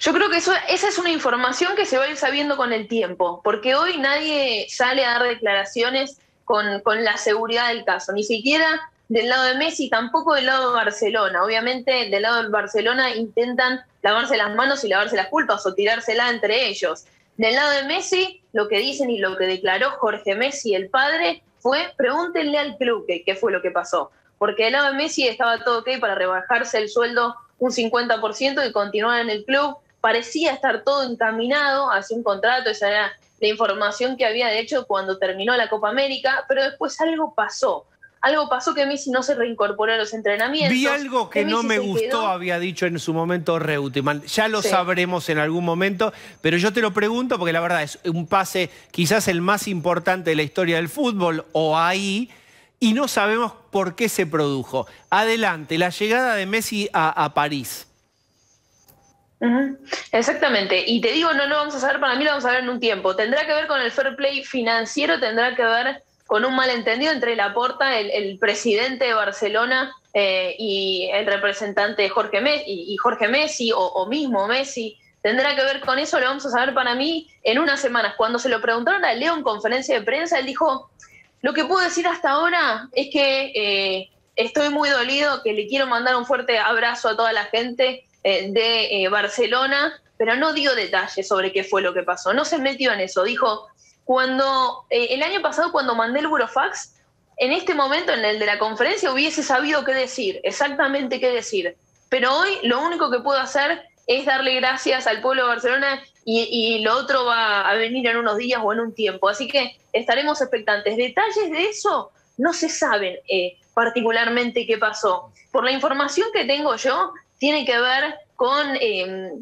Yo creo que esa es una información que se va a ir sabiendo con el tiempo, porque hoy nadie sale a dar declaraciones con la seguridad del caso, ni siquiera del lado de Messi, tampoco del lado de Barcelona. Obviamente, del lado de Barcelona intentan lavarse las manos y lavarse las culpas o tirársela entre ellos. Del lado de Messi, lo que dicen y lo que declaró Jorge Messi, el padre, fue pregúntenle al club qué fue lo que pasó. Porque del lado de Messi estaba todo ok para rebajarse el sueldo un 50% y continuar en el club. Parecía estar todo encaminado hacia un contrato, esa era la información que había de hecho cuando terminó la Copa América, pero después algo pasó algo pasó que Messi no se reincorporó a los entrenamientos. Vi algo que, no me gustó, había dicho en su momento Reutemann. Ya lo sabremos en algún momento, pero yo te lo pregunto porque la verdad es un pase quizás el más importante de la historia del fútbol o ahí y no sabemos por qué se produjo. Adelante, la llegada de Messi a, París. Exactamente, y te digo, no lo no vamos a saber, para mí lo vamos a ver en un tiempo. Tendrá que ver con el fair play financiero, tendrá que ver con un malentendido entre La Porta, el presidente de Barcelona eh, y el representante Jorge Messi, y Jorge Messi o, mismo Messi. Tendrá que ver con eso, lo vamos a saber para mí en unas semanas. Cuando se lo preguntaron a León en conferencia de prensa, él dijo, lo que puedo decir hasta ahora es que eh, estoy muy dolido, que le quiero mandar un fuerte abrazo a toda la gente eh, de Barcelona, pero no dio detalles sobre qué fue lo que pasó, no se metió en eso, dijo, cuando eh, el año pasado, cuando mandé el burofax, en este momento, en el de la conferencia, hubiese sabido qué decir, exactamente qué decir. Pero hoy lo único que puedo hacer es darle gracias al pueblo de Barcelona y, lo otro va a venir en unos días o en un tiempo. Así que estaremos expectantes. Detalles de eso no se saben eh, particularmente qué pasó. Por la información que tengo yo, tiene que ver con eh,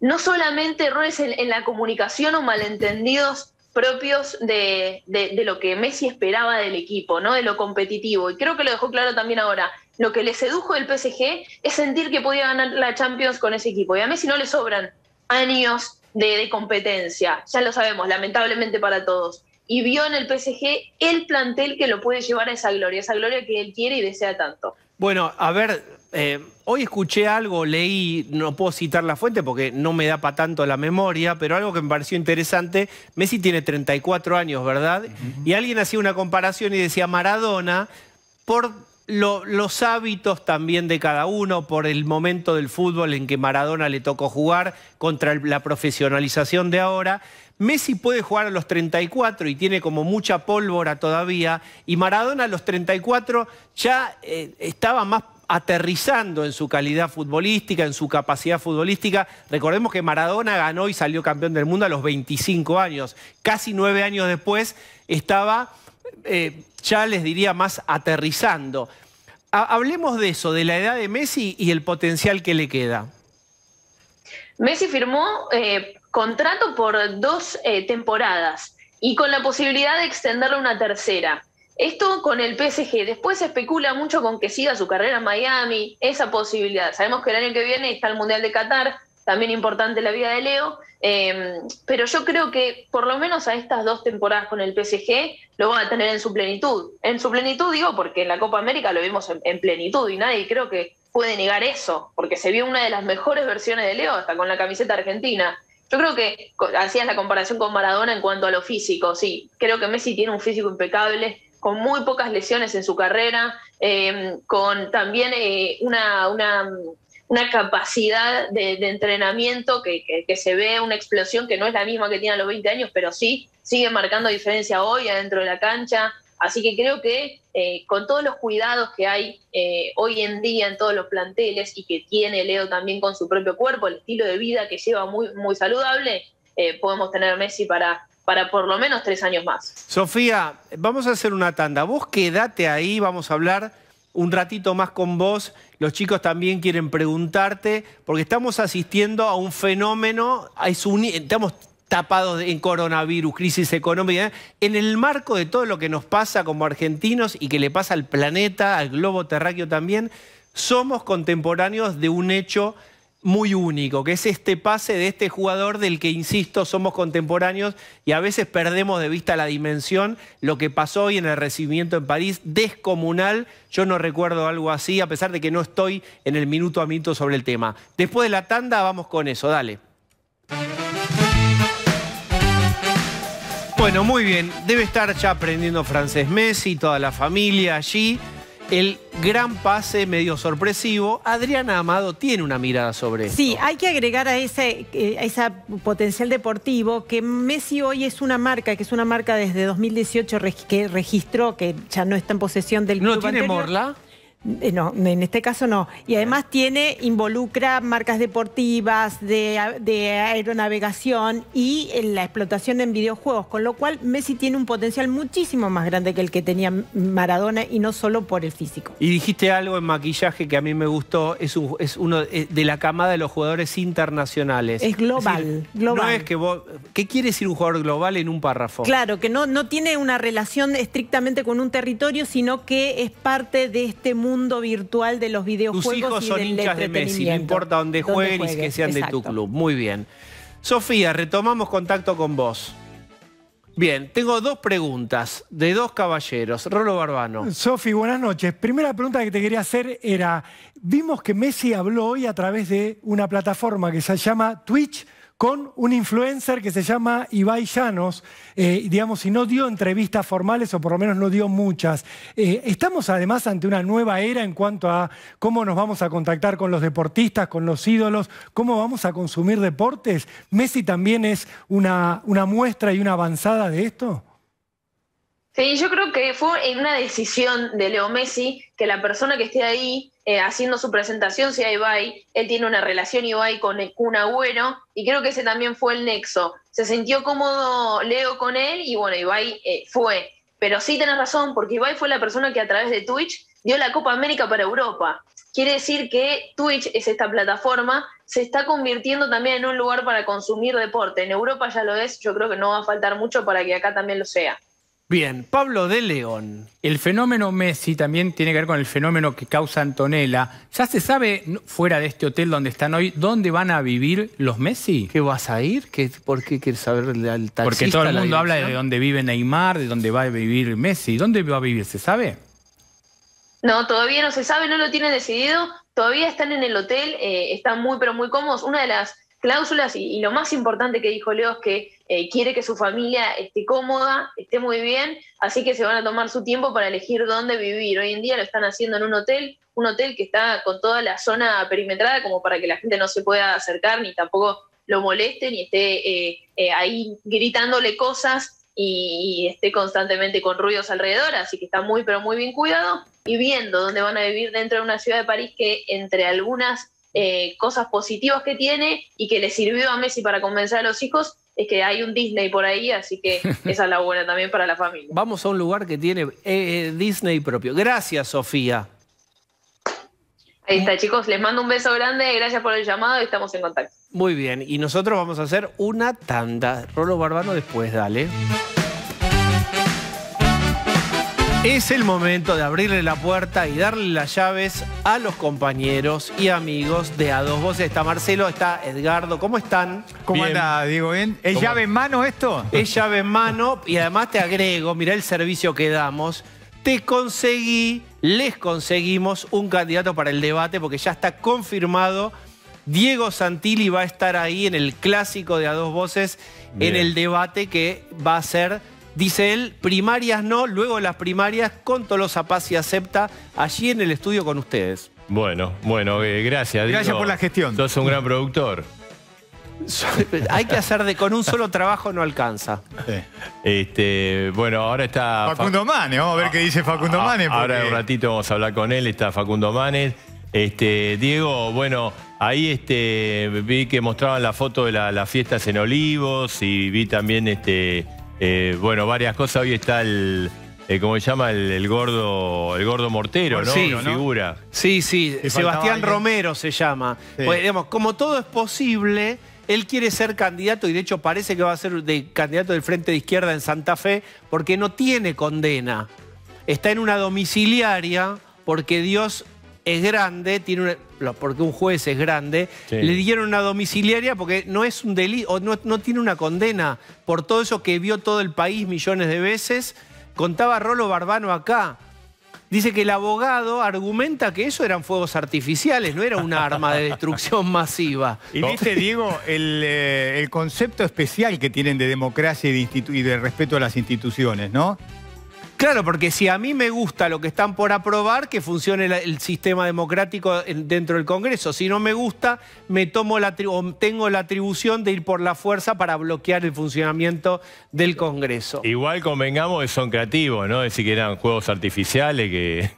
no solamente errores en, la comunicación o malentendidos propios de, lo que Messi esperaba del equipo, ¿no? de lo competitivo. Y creo que lo dejó claro también ahora. Lo que le sedujo del PSG es sentir que podía ganar la Champions con ese equipo. Y a Messi no le sobran años de, de competencia, ya lo sabemos, lamentablemente para todos. Y vio en el PSG el plantel que lo puede llevar a esa gloria, esa gloria que él quiere y desea tanto. Bueno, a ver, eh, hoy escuché algo, leí, no puedo citar la fuente porque no me da para tanto la memoria, pero algo que me pareció interesante. Messi tiene 34 años, ¿verdad? Y alguien hacía una comparación y decía Maradona, por los hábitos también de cada uno, por el momento del fútbol en que Maradona le tocó jugar, contra la profesionalización de ahora. Messi puede jugar a los 34 y tiene como mucha pólvora todavía, y Maradona a los 34 ya eh, estaba más aterrizando en su calidad futbolística, en su capacidad futbolística. Recordemos que Maradona ganó y salió campeón del mundo a los 25 años. Casi nueve años después estaba, eh, ya les diría, más aterrizando. hablemos de eso, de la edad de Messi y el potencial que le queda. Messi firmó eh, contrato por dos eh, temporadas y con la posibilidad de extenderlo una tercera. Esto con el PSG. Después se especula mucho con que siga su carrera en Miami, esa posibilidad. Sabemos que el año que viene está el Mundial de Qatar, también importante la vida de Leo, em, pero yo creo que por lo menos a estas dos temporadas con el PSG lo van a tener en su plenitud. En su plenitud digo porque en la Copa América lo vimos en, en plenitud y nadie creo que puede negar eso, porque se vio una de las mejores versiones de Leo hasta con la camiseta argentina. Yo creo que hacías la comparación con Maradona en cuanto a lo físico, sí. Creo que Messi tiene un físico impecable, con muy pocas lesiones en su carrera, eh, con también eh, una, capacidad de, entrenamiento que, se ve, una explosión que no es la misma que tiene a los 20 años, pero sí sigue marcando diferencia hoy adentro de la cancha. Así que creo que eh, con todos los cuidados que hay hoy en día en todos los planteles y que tiene Leo también con su propio cuerpo, el estilo de vida que lleva muy, muy saludable, podemos tener Messi para para por lo menos tres años más. Sofía, vamos a hacer una tanda. Vos quedate ahí, vamos a hablar un ratito más con vos. Los chicos también quieren preguntarte, porque estamos asistiendo a un fenómeno, estamos tapados en coronavirus, crisis económica, ¿eh? en el marco de todo lo que nos pasa como argentinos y que le pasa al planeta, al globo terráqueo también, somos contemporáneos de un hecho muy único, que es este pase de este jugador del que, insisto, somos contemporáneos y a veces perdemos de vista la dimensión, lo que pasó hoy en el recibimiento en París, descomunal, yo no recuerdo algo así, a pesar de que no estoy en el minuto a minuto sobre el tema. Después de la tanda vamos con eso, dale. Bueno, muy bien, debe estar ya aprendiendo francés Messi, toda la familia allí el gran pase medio sorpresivo, Adriana Amado tiene una mirada sobre eso. Sí, hay que agregar a ese, eh, a potencial deportivo que Messi hoy es una marca, que es una marca desde 2018 que registró, que ya no está en posesión del ¿No tiene Morla? Eh, no, en este caso no. Y además tiene, involucra marcas deportivas, de, aeronavegación y eh, la explotación en videojuegos, con lo cual Messi tiene un potencial muchísimo más grande que el que tenía Maradona y no solo por el físico. Y dijiste algo en maquillaje que a mí me gustó, es, es uno eh, de la camada de los jugadores internacionales. Es global, global. No es que ¿qué quiere decir un jugador global en un párrafo? Claro, que no, no tiene una relación estrictamente con un territorio, sino que es parte de este mundo mundo virtual de los videojuegos. Tus hijos son hinchas de Messi, no importa dónde jueguen, y que sean de tu club. Muy bien. Sofía, retomamos contacto con vos. Bien, tengo dos preguntas de dos caballeros. Rolo Barbano. Sofi, buenas noches. Primera pregunta que te quería hacer era, vimos que Messi habló hoy a través de una plataforma que se llama Twitch, con un influencer que se llama Ibai Llanos, eh, digamos, si no dio entrevistas formales o por lo menos no dio muchas. Eh, estamos además ante una nueva era en cuanto a cómo nos vamos a contactar con los deportistas, con los ídolos, cómo vamos a consumir deportes. ¿Messi también es una muestra y una avanzada de esto? Sí, yo creo que fue en una decisión de Leo Messi que la persona que esté ahí eh, haciendo su presentación sea Ibai. Él tiene una relación Ibai con el Bueno y creo que ese también fue el nexo. Se sintió cómodo Leo con él y bueno, Ibai eh, fue. Pero sí tenés razón, porque Ibai fue la persona que a través de Twitch dio la Copa América para Europa. Quiere decir que Twitch es esta plataforma, se está convirtiendo también en un lugar para consumir deporte. En Europa ya lo es, yo creo que no va a faltar mucho para que acá también lo sea. Bien, Pablo de León. El fenómeno Messi también tiene que ver con el fenómeno que causa Antonella. ¿Ya se sabe, fuera de este hotel donde están hoy, dónde van a vivir los Messi? ¿Qué vas a ir? ¿Por qué quieres saber al taxista? Porque todo el mundo habla de dónde vive Neymar, de dónde va a vivir Messi. ¿Dónde va a vivir? ¿Se sabe? No, todavía no se sabe, no lo tienen decidido. Todavía están en el hotel, eh, están muy, pero muy cómodos. Una de las cláusulas y, lo más importante que dijo Leo es que eh, quiere que su familia esté cómoda, esté muy bien, así que se van a tomar su tiempo para elegir dónde vivir. Hoy en día lo están haciendo en un hotel, un hotel que está con toda la zona perimetrada como para que la gente no se pueda acercar ni tampoco lo moleste ni esté eh, eh, ahí gritándole cosas y, y, esté constantemente con ruidos alrededor, así que está muy pero muy bien cuidado y viendo dónde van a vivir dentro de una ciudad de París que entre algunas eh, cosas positivas que tiene y que le sirvió a Messi para convencer a los hijos es que hay un Disney por ahí, así que esa es la buena también para la familia. Vamos a un lugar que tiene eh, eh, Disney propio. Gracias, Sofía. Ahí está, chicos. Les mando un beso grande. Gracias por el llamado y estamos en contacto. Muy bien. Y nosotros vamos a hacer una tanda. Rolo Barbano después, dale. Es el momento de abrirle la puerta y darle las llaves a los compañeros y amigos de A Dos Voces. Está Marcelo, está Edgardo. ¿Cómo están? ¿Cómo Bien. anda, Diego? ¿Bien? ¿Es llave en mano esto? Es llave en mano y además te agrego, mirá el servicio que damos. Te conseguí, les conseguimos un candidato para el debate porque ya está confirmado Diego Santilli va a estar ahí en el clásico de A Dos Voces, en el debate que va a ser Dice él, primarias no, luego las primarias con Tolosa Paz y acepta allí en el estudio con ustedes. Bueno, bueno, eh, gracias, gracias. Gracias por la gestión. Sos un gran productor. Hay que hacer de con un solo trabajo no alcanza. Este, bueno, ahora está Facundo Manes, vamos a ver qué dice Facundo ah, ah, Manes. Ahora un ratito vamos a hablar con él, está Facundo Manes. Este, Diego, bueno, ahí este, vi que mostraban la foto de las fiestas en Olivos y vi también este, eh, bueno, varias cosas. Hoy está el. Eh, ¿Cómo se llama? El, gordo el gordo mortero, ¿no? Sí, figura. Sí, sí. Sebastián Romero se llama. Pues, digamos, como todo es posible, él quiere ser candidato y de hecho parece que va a ser de, candidato del Frente de Izquierda en Santa Fe porque no tiene condena. Está en una domiciliaria porque Dios es grande, tiene porque un juez es grande, le dieron una domiciliaria porque no es un delito, no, no tiene una condena por todo eso que vio todo el país millones de veces. Contaba Rolo Barbano acá. Dice que el abogado argumenta que eso eran fuegos artificiales, no era un arma de destrucción masiva. Y viste, Diego, eh, el, concepto especial que tienen de democracia de, y de respeto a las instituciones, ¿no? Claro, porque si a mí me gusta lo que están por aprobar, que funcione el, sistema democrático dentro del Congreso. Si no me gusta, me tomo la tengo la atribución de ir por la fuerza para bloquear el funcionamiento del Congreso. Igual convengamos que son creativos, ¿no? Es decir, que eran juegos artificiales que...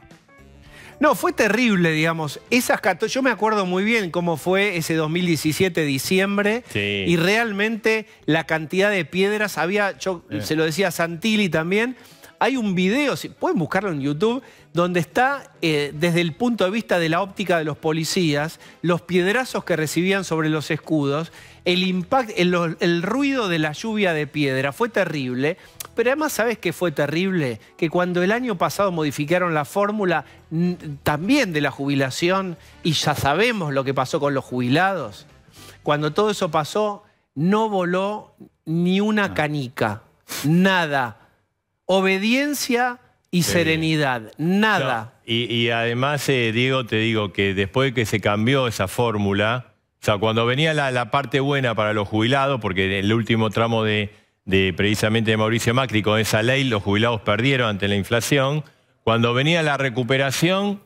No, fue terrible, digamos. Esas Yo me acuerdo muy bien cómo fue ese 2017, diciembre, y realmente la cantidad de piedras había, yo eh. se lo decía a Santilli también, hay un video, si, pueden buscarlo en YouTube, donde está eh, desde el punto de vista de la óptica de los policías, los piedrazos que recibían sobre los escudos, el, impacto, el, ruido de la lluvia de piedra, fue terrible. Pero además, ¿sabes qué fue terrible? Que cuando el año pasado modificaron la fórmula también de la jubilación, y ya sabemos lo que pasó con los jubilados, cuando todo eso pasó, no voló ni una ah. canica, nada obediencia y serenidad, nada. Y, además, eh, Diego, te digo que después que se cambió esa fórmula, o sea, cuando venía la, parte buena para los jubilados, porque en el último tramo de, de precisamente de Mauricio Macri con esa ley, los jubilados perdieron ante la inflación, cuando venía la recuperación,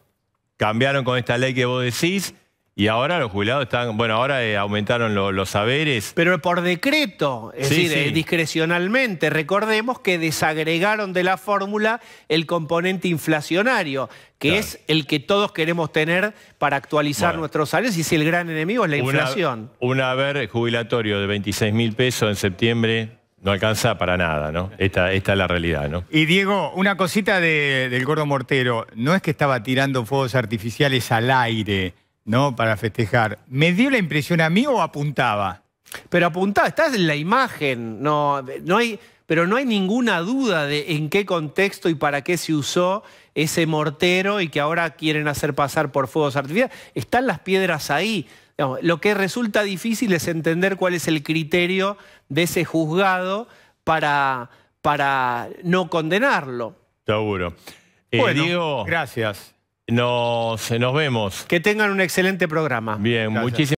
cambiaron con esta ley que vos decís, y ahora los jubilados están, bueno, ahora eh, aumentaron los saberes. Pero por decreto, es decir, eh, discrecionalmente. Recordemos que desagregaron de la fórmula el componente inflacionario, que es el que todos queremos tener para actualizar nuestros salarios y si el gran enemigo es la inflación. Un haber jubilatorio de 26 mil pesos en septiembre no alcanza para nada, ¿no? Esta, es la realidad, ¿no? Y Diego, una cosita del gordo mortero. No es que estaba tirando fuegos artificiales al aire. ¿no? Para festejar. ¿Me dio la impresión a mí o apuntaba? Pero apuntaba, estás en la imagen, no, no hay, pero no hay ninguna duda de en qué contexto y para qué se usó ese mortero y que ahora quieren hacer pasar por fuegos artificiales. Están las piedras ahí. lo que resulta difícil es entender cuál es el criterio de ese juzgado para, para no condenarlo. Seguro. Eh, bueno, gracias. Nos, nos vemos. Que tengan un excelente programa. Bien, Gracias.